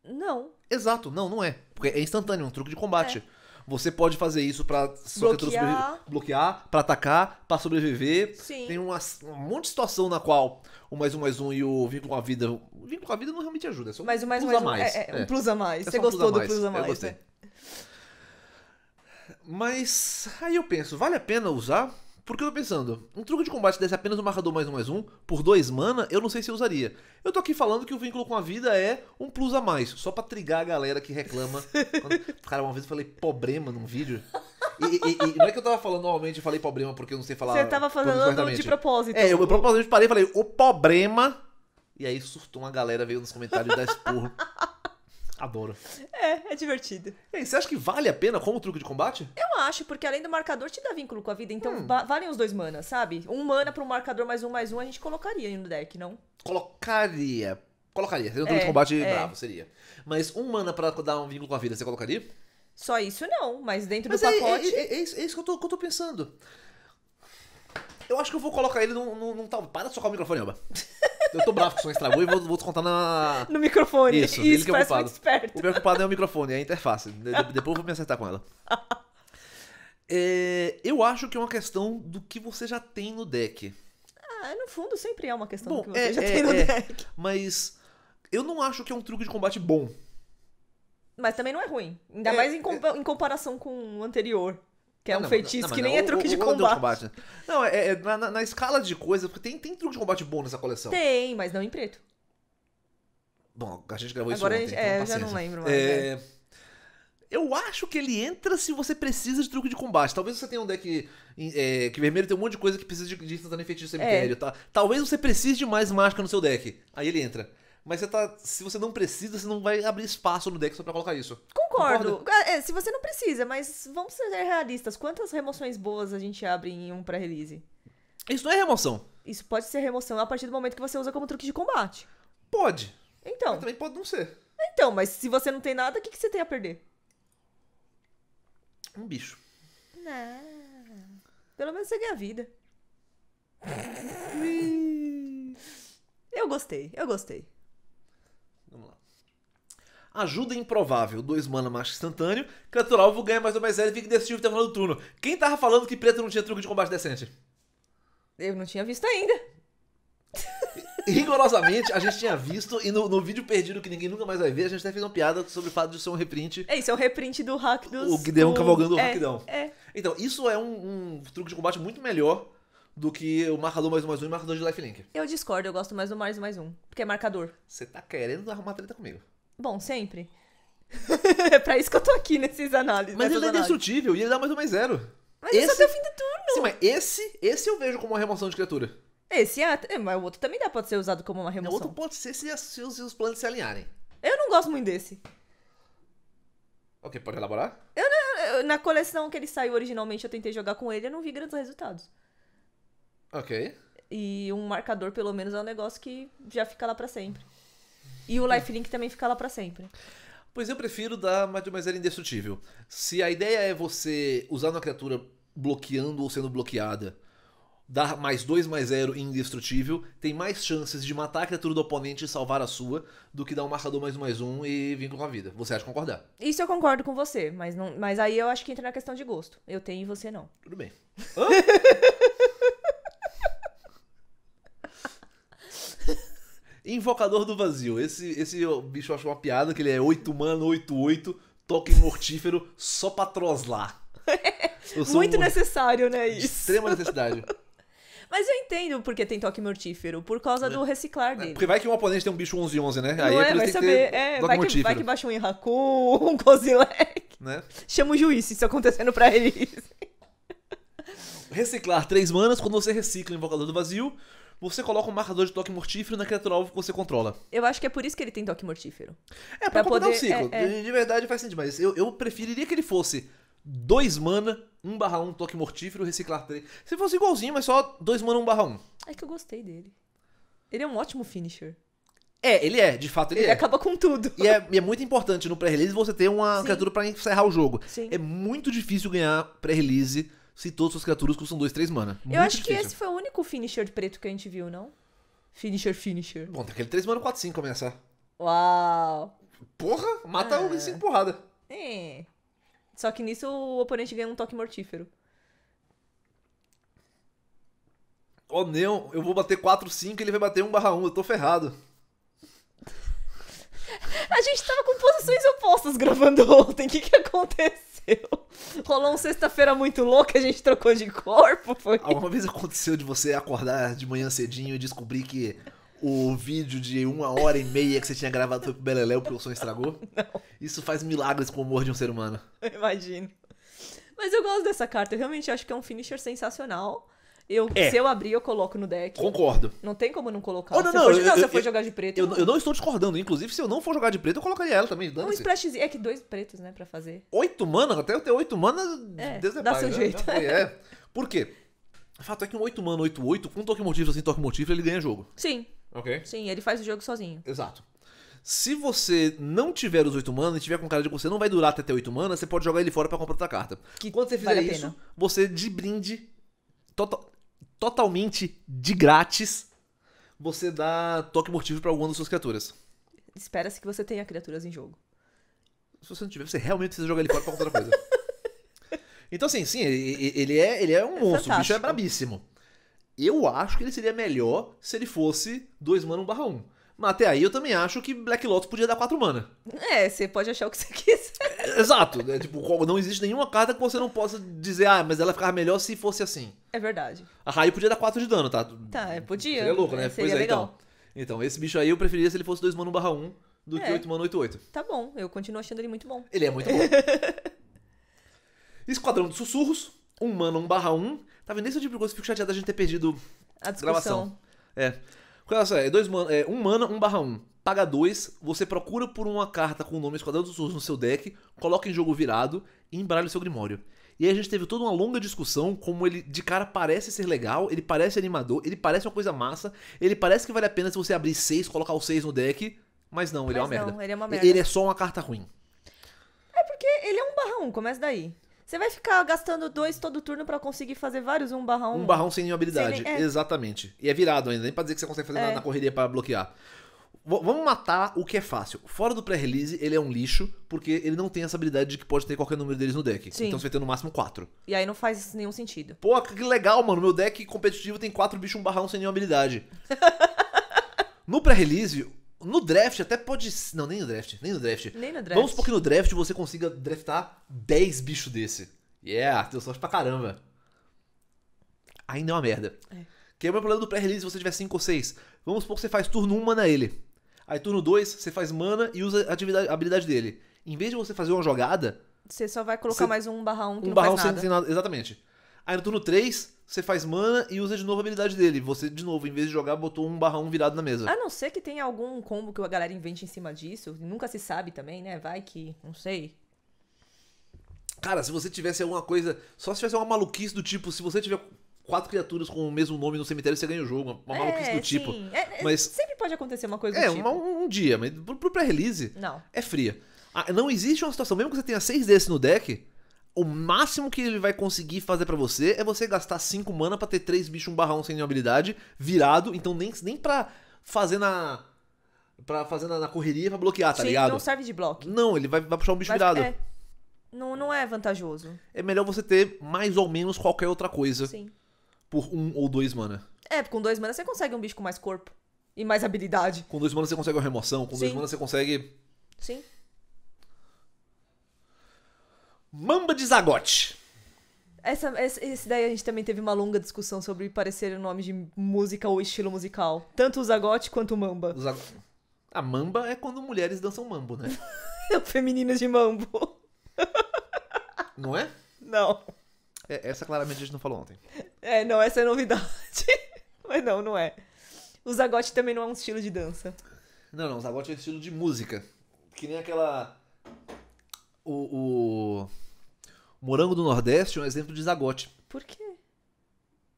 Não. Exato, não, não é. Porque é instantâneo, é um truque de combate. É. Você pode fazer isso pra bloquear, bloquear pra atacar, pra sobreviver. Sim. Tem uma, um monte de situação na qual o mais um mais um e o vínculo com a vida. O vínculo com a vida não realmente ajuda. É só um mais um mais, mais um. Mais. É, é, um é. plus a mais. É Você um gostou do plus a mais? Eu gostei. Né? Mas aí eu penso, vale a pena usar? Porque eu tô pensando, um truque de combate desse apenas um marcador mais um mais um, por dois mana, eu não sei se eu usaria. Eu tô aqui falando que o vínculo com a vida é um plus a mais, só pra trigar a galera que reclama. Quando... Cara, uma vez eu falei problema num vídeo. E, e, e, não é que eu tava falando normalmente, falei problema porque eu não sei falar. Você tava falando de propósito. É, eu, eu propositalmente parei e falei, o problema. E aí surtou uma galera, veio nos comentários da Spur. Adoro. É, é divertido. E aí, você acha que vale a pena como truque de combate? Eu acho, porque além do marcador te dá vínculo com a vida, então hum. valem os dois manas, sabe? Um mana pro marcador mais um mais um a gente colocaria no deck, não? Colocaria. Colocaria. Seria um truque de é, combate é. bravo, seria. Mas um mana pra dar um vínculo com a vida, você colocaria? Só isso não, mas dentro mas do é, é pacote. É, é isso, isso que, eu tô, que eu tô pensando. Eu acho que eu vou colocar ele num, num, num tal. Para de socar o microfone, Elba. eu tô bravo que o som estragou e vou, vou descontar na. No microfone. Isso, Isso ele que é o culpado. O meu é o microfone, é a interface. De, depois eu vou me acertar com ela. É, eu acho que é uma questão do que você já tem no deck. Ah, no fundo sempre é uma questão bom, do que você é, já é, tem no é. deck. Mas eu não acho que é um truque de combate bom. Mas também não é ruim. Ainda é, mais em, é. compa em comparação com o anterior. Que é ah, um feitiço não, que não, nem é truque o, de, o, combate. combate. Né? Não, é, é na, na, escala de coisas, porque tem, tem truque de combate bom nessa coleção. Tem, mas não em preto. Bom, a gente gravou Agora isso ontem, Agora então tá é, então, eu já não lembro mais. É... é... Eu acho que ele entra se você precisa de truque de combate. Talvez você tenha um deck é, que vermelho tem um monte de coisa que precisa de, de instantâneo feitiço de é. cemitério. É. Tá? Talvez você precise de mais mágica no seu deck. Aí ele entra. Mas você tá, se você não precisa, você não vai abrir espaço no deck só pra colocar isso. Com concordo. Ah, é, se você não precisa, mas vamos ser realistas. Quantas remoções boas a gente abre em um pré-release? Isso não é remoção. Isso pode ser remoção a partir do momento que você usa como truque de combate. Pode. Então. Mas também pode não ser. Então, mas se você não tem nada, o que, que você tem a perder? Um bicho. Não. Pelo menos você ganha vida. eu gostei, eu gostei. Ajuda Improvável, 2 mana mais instantâneo. Criatura alvo ganha mais 1 mais 0 e fica decisivo até o final do turno. Quem tava falando que preto não tinha truque de combate decente? Eu não tinha visto ainda rigorosamente a gente tinha visto e no, no, vídeo perdido que ninguém nunca mais vai ver, a gente até fez uma piada sobre o fato de ser um reprint. É isso, é o um reprint do hack dos. O Gideon do... cavalgando o é, Hackdown. É. Então, isso é um, um, truque de combate muito melhor do que o marcador mais um mais um e o marcador de lifelink. Eu discordo, eu gosto mais do mais um mais um, porque é marcador. Você tá querendo arrumar treta comigo. Bom, sempre. é pra isso que eu tô aqui nesses análises. Mas ele é destrutível indestrutível e ele dá mais ou menos zero. Mas é esse... só é o fim do turno. Sim, mas esse, esse eu vejo como uma remoção de criatura. Esse é, mas o outro também dá, pode ser usado como uma remoção. O outro pode ser se, se, os, se os planos se alinharem. Eu não gosto muito desse. Ok, pode elaborar? Eu eu, na coleção que ele saiu originalmente, eu tentei jogar com ele, e não vi grandes resultados. Ok. E um marcador, pelo menos, é um negócio que já fica lá para sempre. E o é. lifelink também fica lá para sempre. Pois eu prefiro dar mais mais zero indestrutível. Se a ideia é você usar uma criatura bloqueando ou sendo bloqueada, dar mais 2 mais 0 indestrutível, tem mais chances de matar a criatura do oponente e salvar a sua do que dar um marcador mais um mais um e vir com a vida. Você acha concordar? Isso eu concordo com você, mas, não, mas aí eu acho que entra na questão de gosto. Eu tenho e você não. Tudo bem. Hã? Invocador do Vazio. Esse, esse bicho eu acho uma piada, que ele é 8 mano, 8, toque mortífero só pra troslar. Muito um... necessário, né? Isso. extrema necessidade. Mas eu entendo porque tem toque mortífero, por causa é. do reciclar é, dele. É, porque vai que um oponente tem um bicho 11-11, né? Não Aí é, vai saber. É, vai, que, é, vai que baixa um Inhaku, um Kozilek. Né? Chama o juiz se isso acontecendo pra ele. Reciclar três manas, quando você recicla o Invocador do Vazio, você coloca um marcador de toque mortífero na criatura alvo que você controla. Eu acho que é por isso que ele tem toque mortífero. É, pra, pra poder... o ciclo. É, é. De verdade faz sentido, mas eu, eu preferiria que ele fosse 2 mana, 1 barra 1 toque mortífero, reciclar 3. Se fosse igualzinho, mas só 2 mana, 1 barra 1. É que eu gostei dele. Ele é um ótimo finisher. É, ele é, de fato ele, ele é. Ele acaba com tudo. E é, e é muito importante no pré-release você ter uma Sim. criatura para encerrar o jogo. Sim. É muito difícil ganhar pré-release se todas suas criaturas custam 2, 3 mana. Muito eu acho difícil. que esse foi o único finisher preto que a gente viu, não? Finisher, finisher. Bom, tem aquele 3 mana 4, 5 começar. Uau! Porra, mata ah. 5 porrada. É. Só que nisso o oponente ganha um toque mortífero. Ó, oh, Neon, eu vou bater 4, 5 e ele vai bater 1 barra 1, eu tô ferrado. A gente tava com posições opostas gravando ontem, o que que aconteceu? aconteceu. Rolou uma sexta-feira muito louca, a gente trocou de corpo. Foi... Alguma vez aconteceu de você acordar de manhã cedinho e descobrir que o vídeo de uma hora e meia que você tinha gravado foi pro Beleléu porque o som estragou? Não. Isso faz milagres com o humor de um ser humano. Eu imagino. Mas eu gosto dessa carta, eu realmente acho que é um finisher sensacional. Eu, é. Se eu abrir, eu coloco no deck. Concordo. Não tem como não colocar. Oh, não, se, não, for, eu, não, eu, se eu for jogar de preto. Eu, não estou discordando. Inclusive, se eu não for jogar de preto, eu colocaria ela também. Um splashzinho. É que dois pretos, né, pra fazer. Oito mana? Até eu ter oito mana, é, Deus é Dá pai, seu né? jeito. É. Por quê? O fato é que um 8 mana, 8-8, com um toque motivo assim, toque motivo, ele ganha jogo. Sim. Ok. Sim, ele faz o jogo sozinho. Exato. Se você não tiver os 8 mana e tiver com cara de que você não vai durar até ter 8 mana, você pode jogar ele fora para comprar outra carta. Que Quando você fizer vale isso, você de brinde. Total totalmente de grátis, você dá toque mortífero para alguma das suas criaturas. Espera-se que você tenha criaturas em jogo. Se você não tiver, você realmente precisa jogar ele fora pra outra coisa. então, assim, sim, ele, ele, é, ele é um é monstro, fantástico. o bicho é brabíssimo. Eu acho que ele seria melhor se ele fosse 2 mana 1 barra 1. Mas até aí eu também acho que Black Lotus podia dar 4 mana. É, você pode achar o que você quiser. Exato. Né, tipo, não existe nenhuma carta que você não possa dizer, ah, mas ela ficava melhor se fosse assim. É verdade. A raio podia dar 4 de dano, tá? Tá, é, podia. Seria louco, né? É, seria pois é, então. legal. então. Então, esse bicho aí eu preferia se ele fosse 2 mano 1 1 do é. que 8 mano 8 8. Tá bom, eu continuo achando ele muito bom. Ele é muito bom. Esquadrão de Sussurros, 1 mano 1 barra 1. Tá vendo? Nesse tipo de coisa eu fico chateado da gente ter perdido a discussão. gravação. É. Olha é, dois mana, é 1 mana, 1 barra 1. Paga 2, você procura por uma carta com o nome Esquadrão dos Sussurros no seu deck, coloca em jogo virado e embaralha o seu Grimório. E aí a gente teve toda uma longa discussão como ele de cara parece ser legal, ele parece animador, ele parece uma coisa massa, ele parece que vale a pena se você abrir seis, colocar o seis no deck, mas não, ele é uma não, merda. Ele é uma merda. Ele é só uma carta ruim. É porque ele é um barrão, começa daí. Você vai ficar gastando dois todo turno para conseguir fazer vários um barrão. Um barrão sem nenhuma habilidade, sem nem... é. exatamente. E é virado ainda, nem pra dizer que você consegue fazer é. na, na correria para bloquear. Vamos matar o que é fácil. Fora do pré-release, ele é um lixo, porque ele não tem essa habilidade de que pode ter qualquer número deles no deck. Então Sim. Então você vai ter no máximo quatro. E aí não faz nenhum sentido. Pô, que legal, mano. Meu deck competitivo tem quatro bichos, um barrão sem nenhuma habilidade. no pré-release, no draft até pode. Não, nem no draft. Nem no draft. Nem no draft. Vamos supor que no draft você consiga draftar 10 bichos desse. Yeah, teu sorte pra caramba. Ainda é uma merda. É. Que é o meu problema do pré-release se você tiver 5 ou 6. Vamos supor que você faz turno 1, mana ele. Aí turno 2, você faz mana e usa a habilidade dele. Em vez de você fazer uma jogada. Você só vai colocar mais um barra um que um não barra faz um nada. Sem nada. Exatamente. Aí no turno 3, você faz mana e usa de novo a habilidade dele. Você, de novo, em vez de jogar, botou um barra um virado na mesa. A não ser que tenha algum combo que a galera invente em cima disso. Nunca se sabe também, né? Vai que. Não sei. Cara, se você tivesse alguma coisa. Só se tivesse uma maluquice do tipo, se você tiver quatro criaturas com o mesmo nome no cemitério, você ganha o jogo. Uma maluquice do é, tipo. É, é, mas sempre pode acontecer uma coisa é, do tipo. É, um, um, dia, mas pro, pro pré-release é fria. Ah, não existe uma situação, mesmo que você tenha seis desses no deck, o máximo que ele vai conseguir fazer para você é você gastar cinco mana para ter três bichos, um barrão sem nenhuma habilidade, virado, então nem, nem pra fazer na. Pra fazer na, na correria pra bloquear, tá Sim, ligado? Não serve de bloco. Não, ele vai, vai puxar um bicho vai, virado. É, não, não é vantajoso. É melhor você ter mais ou menos qualquer outra coisa. Sim por um ou dois mana. É, com dois mana você consegue um bicho com mais corpo e mais habilidade. Com dois mana você consegue uma remoção, com Sim. dois mana você consegue. Sim. Mamba de Zagote. Essa, esse, daí a gente também teve uma longa discussão sobre parecer o nome de música ou estilo musical. Tanto o Zagote quanto o Mamba. O Zag... A Mamba é quando mulheres dançam mambo, né? É Femininas de mambo. Não é? Não. É, essa claramente a gente não falou ontem. É, não, essa é novidade. Mas não, não é. O zagote também não é um estilo de dança. Não, não, o zagote é um estilo de música. Que nem aquela. O, o... Morango do Nordeste é um exemplo de zagote. Por quê?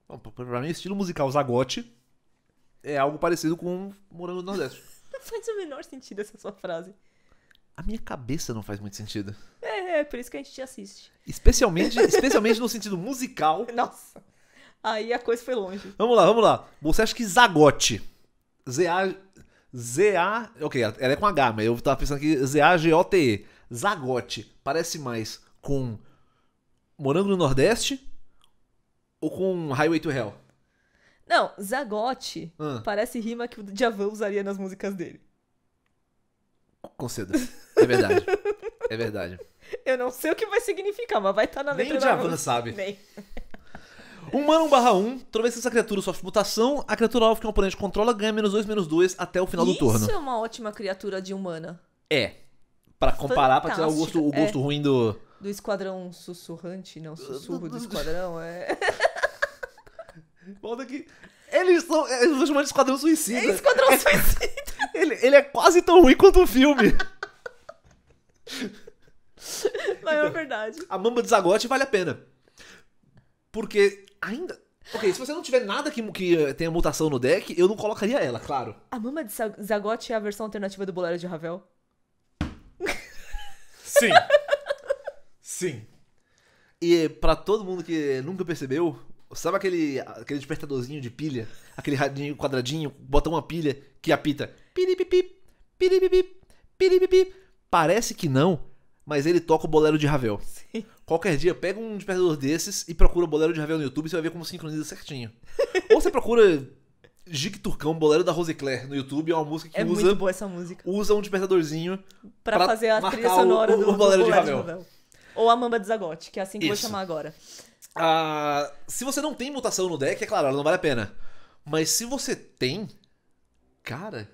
Bom, pra mim, estilo musical zagote é algo parecido com Morango do Nordeste. não faz o menor sentido essa sua frase. A minha cabeça não faz muito sentido. É, é, é por isso que a gente te assiste. Especialmente, especialmente no sentido musical. Nossa. Aí a coisa foi longe. Vamos lá, vamos lá. Você acha que Zagote? Z-A. Z-A. Ok, ela é com H, mas eu tava pensando que Z-A-G-O-T-E. Zagote parece mais com Morango no Nordeste ou com Highway to Hell? Não, Zagote ah. parece rima que o Djavan usaria nas músicas dele. Conceda. É verdade. é verdade. Eu não sei o que vai significar, mas vai estar tá na letra Nem o não né, sabe. Nem. Humano 1 barra 1, toda vez que essa criatura sofre mutação, a criatura alvo que o oponente controla ganha menos 2, menos 2 até o final Isso do turno. Isso é uma ótima criatura de humana. É. Pra comparar, Fantástica. pra tirar o gosto, o gosto é. ruim do... Do esquadrão sussurrante, não, sussurro do esquadrão, é... Volta aqui. Eles são. Eles vão chamar de Esquadrão Suicida. É Esquadrão Suicida. ele, ele é quase tão ruim quanto o filme. Mas é então, é verdade. A mamba de Zagote vale a pena. Porque ainda. Ok, se você não tiver nada que, que eh, tenha mutação no deck, eu não colocaria ela, claro. A mamba de Zagote é a versão alternativa do Bolero de Ravel? Sim. Sim. E para todo mundo que nunca percebeu, sabe aquele, aquele despertadorzinho de pilha? Aquele radinho quadradinho, bota uma pilha que apita. Piripipip, piripipip, piripipip. Parece que não, mas ele toca o bolero de Ravel. Sim. Qualquer dia, pega um despertador desses e procura o bolero de Ravel no YouTube, você vai ver como sincroniza certinho. Ou você procura Jique Turcão, bolero da Rose Claire no YouTube, é uma música que é usa. É muito boa essa música. Usa um despertadorzinho pra, pra fazer a trilha sonora o, do, o bolero, do bolero de, Ravel. Ou a Mamba de Zagote, que é assim que eu vou chamar agora. Ah, se você não tem mutação no deck, é claro, ela não vale a pena. Mas se você tem, cara,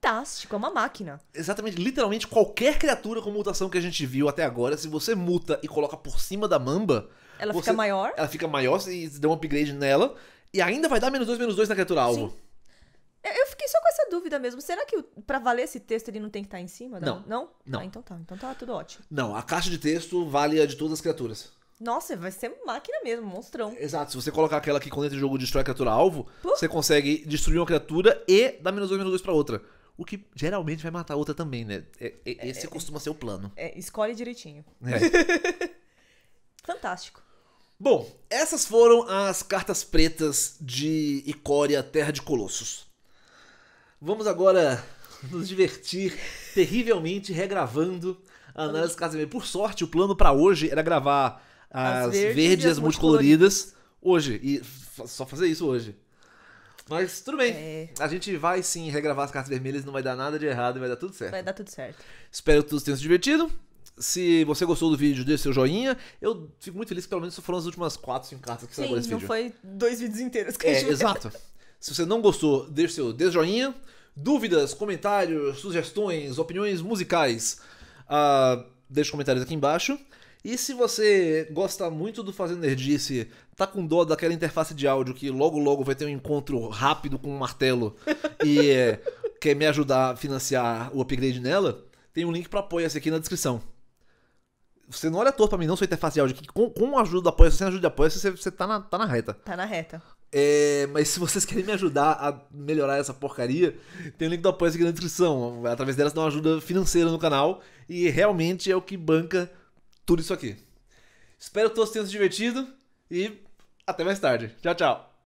fantástico, é uma máquina. Exatamente, literalmente qualquer criatura com mutação que a gente viu até agora, se você muta e coloca por cima da mamba. Ela você, fica maior? Ela fica maior, se der um upgrade nela, e ainda vai dar menos 2, menos 2 na criatura alvo. Sim. Eu fiquei só com essa dúvida mesmo. Será que para valer esse texto ele não tem que estar tá em cima? Não. Não? não. Ah, então tá. Então tá tudo ótimo. Não, a caixa de texto vale a de todas as criaturas. Nossa, vai ser máquina mesmo, monstrão. Exato, se você colocar aquela que quando entra em jogo destrói a criatura alvo, Puh. você consegue destruir uma criatura e dar menos 2, menos 2 pra outra. O que geralmente vai matar a outra também, né? É, é, é, esse é, costuma ser o plano. É, escolhe direitinho. É. Fantástico. Bom, essas foram as cartas pretas de Icória, Terra de Colossos. Vamos agora nos divertir terrivelmente regravando a análise casamento. Por sorte, o plano para hoje era gravar as, as verdes, verdes e as multicoloridas hoje. E só fazer isso hoje. Mas tudo bem. É... A gente vai sim regravar as cartas vermelhas, não vai dar nada de errado, e vai dar tudo certo. Vai dar tudo certo. Espero que todos tenham se divertido. Se você gostou do vídeo, dê seu joinha. Eu fico muito feliz que pelo menos foram as últimas 4, 5 cartas que você agora vídeo vídeo. não foi dois vídeos inteiros que é, a gente Exato. Se você não gostou, deixe seu dê joinha. Dúvidas, comentários, sugestões, opiniões musicais, uh, deixe comentários aqui embaixo. E se você gosta muito do Fazendo Nerdice, tá com dó daquela interface de áudio que logo logo vai ter um encontro rápido com um martelo e é, quer me ajudar a financiar o upgrade nela, tem um link para apoia-se aqui na descrição. Você não olha torto pra mim, não, sua interface de áudio. Que com, com a ajuda do apoia, sem ajuda de apoia, você, você tá, na, tá na reta. Tá na reta. É, mas se vocês querem me ajudar a melhorar essa porcaria, tem o link do apoio aqui na descrição. Através delas dá uma ajuda financeira no canal e realmente é o que banca tudo isso aqui. Espero que todos tenham se divertido e até mais tarde. Tchau, tchau.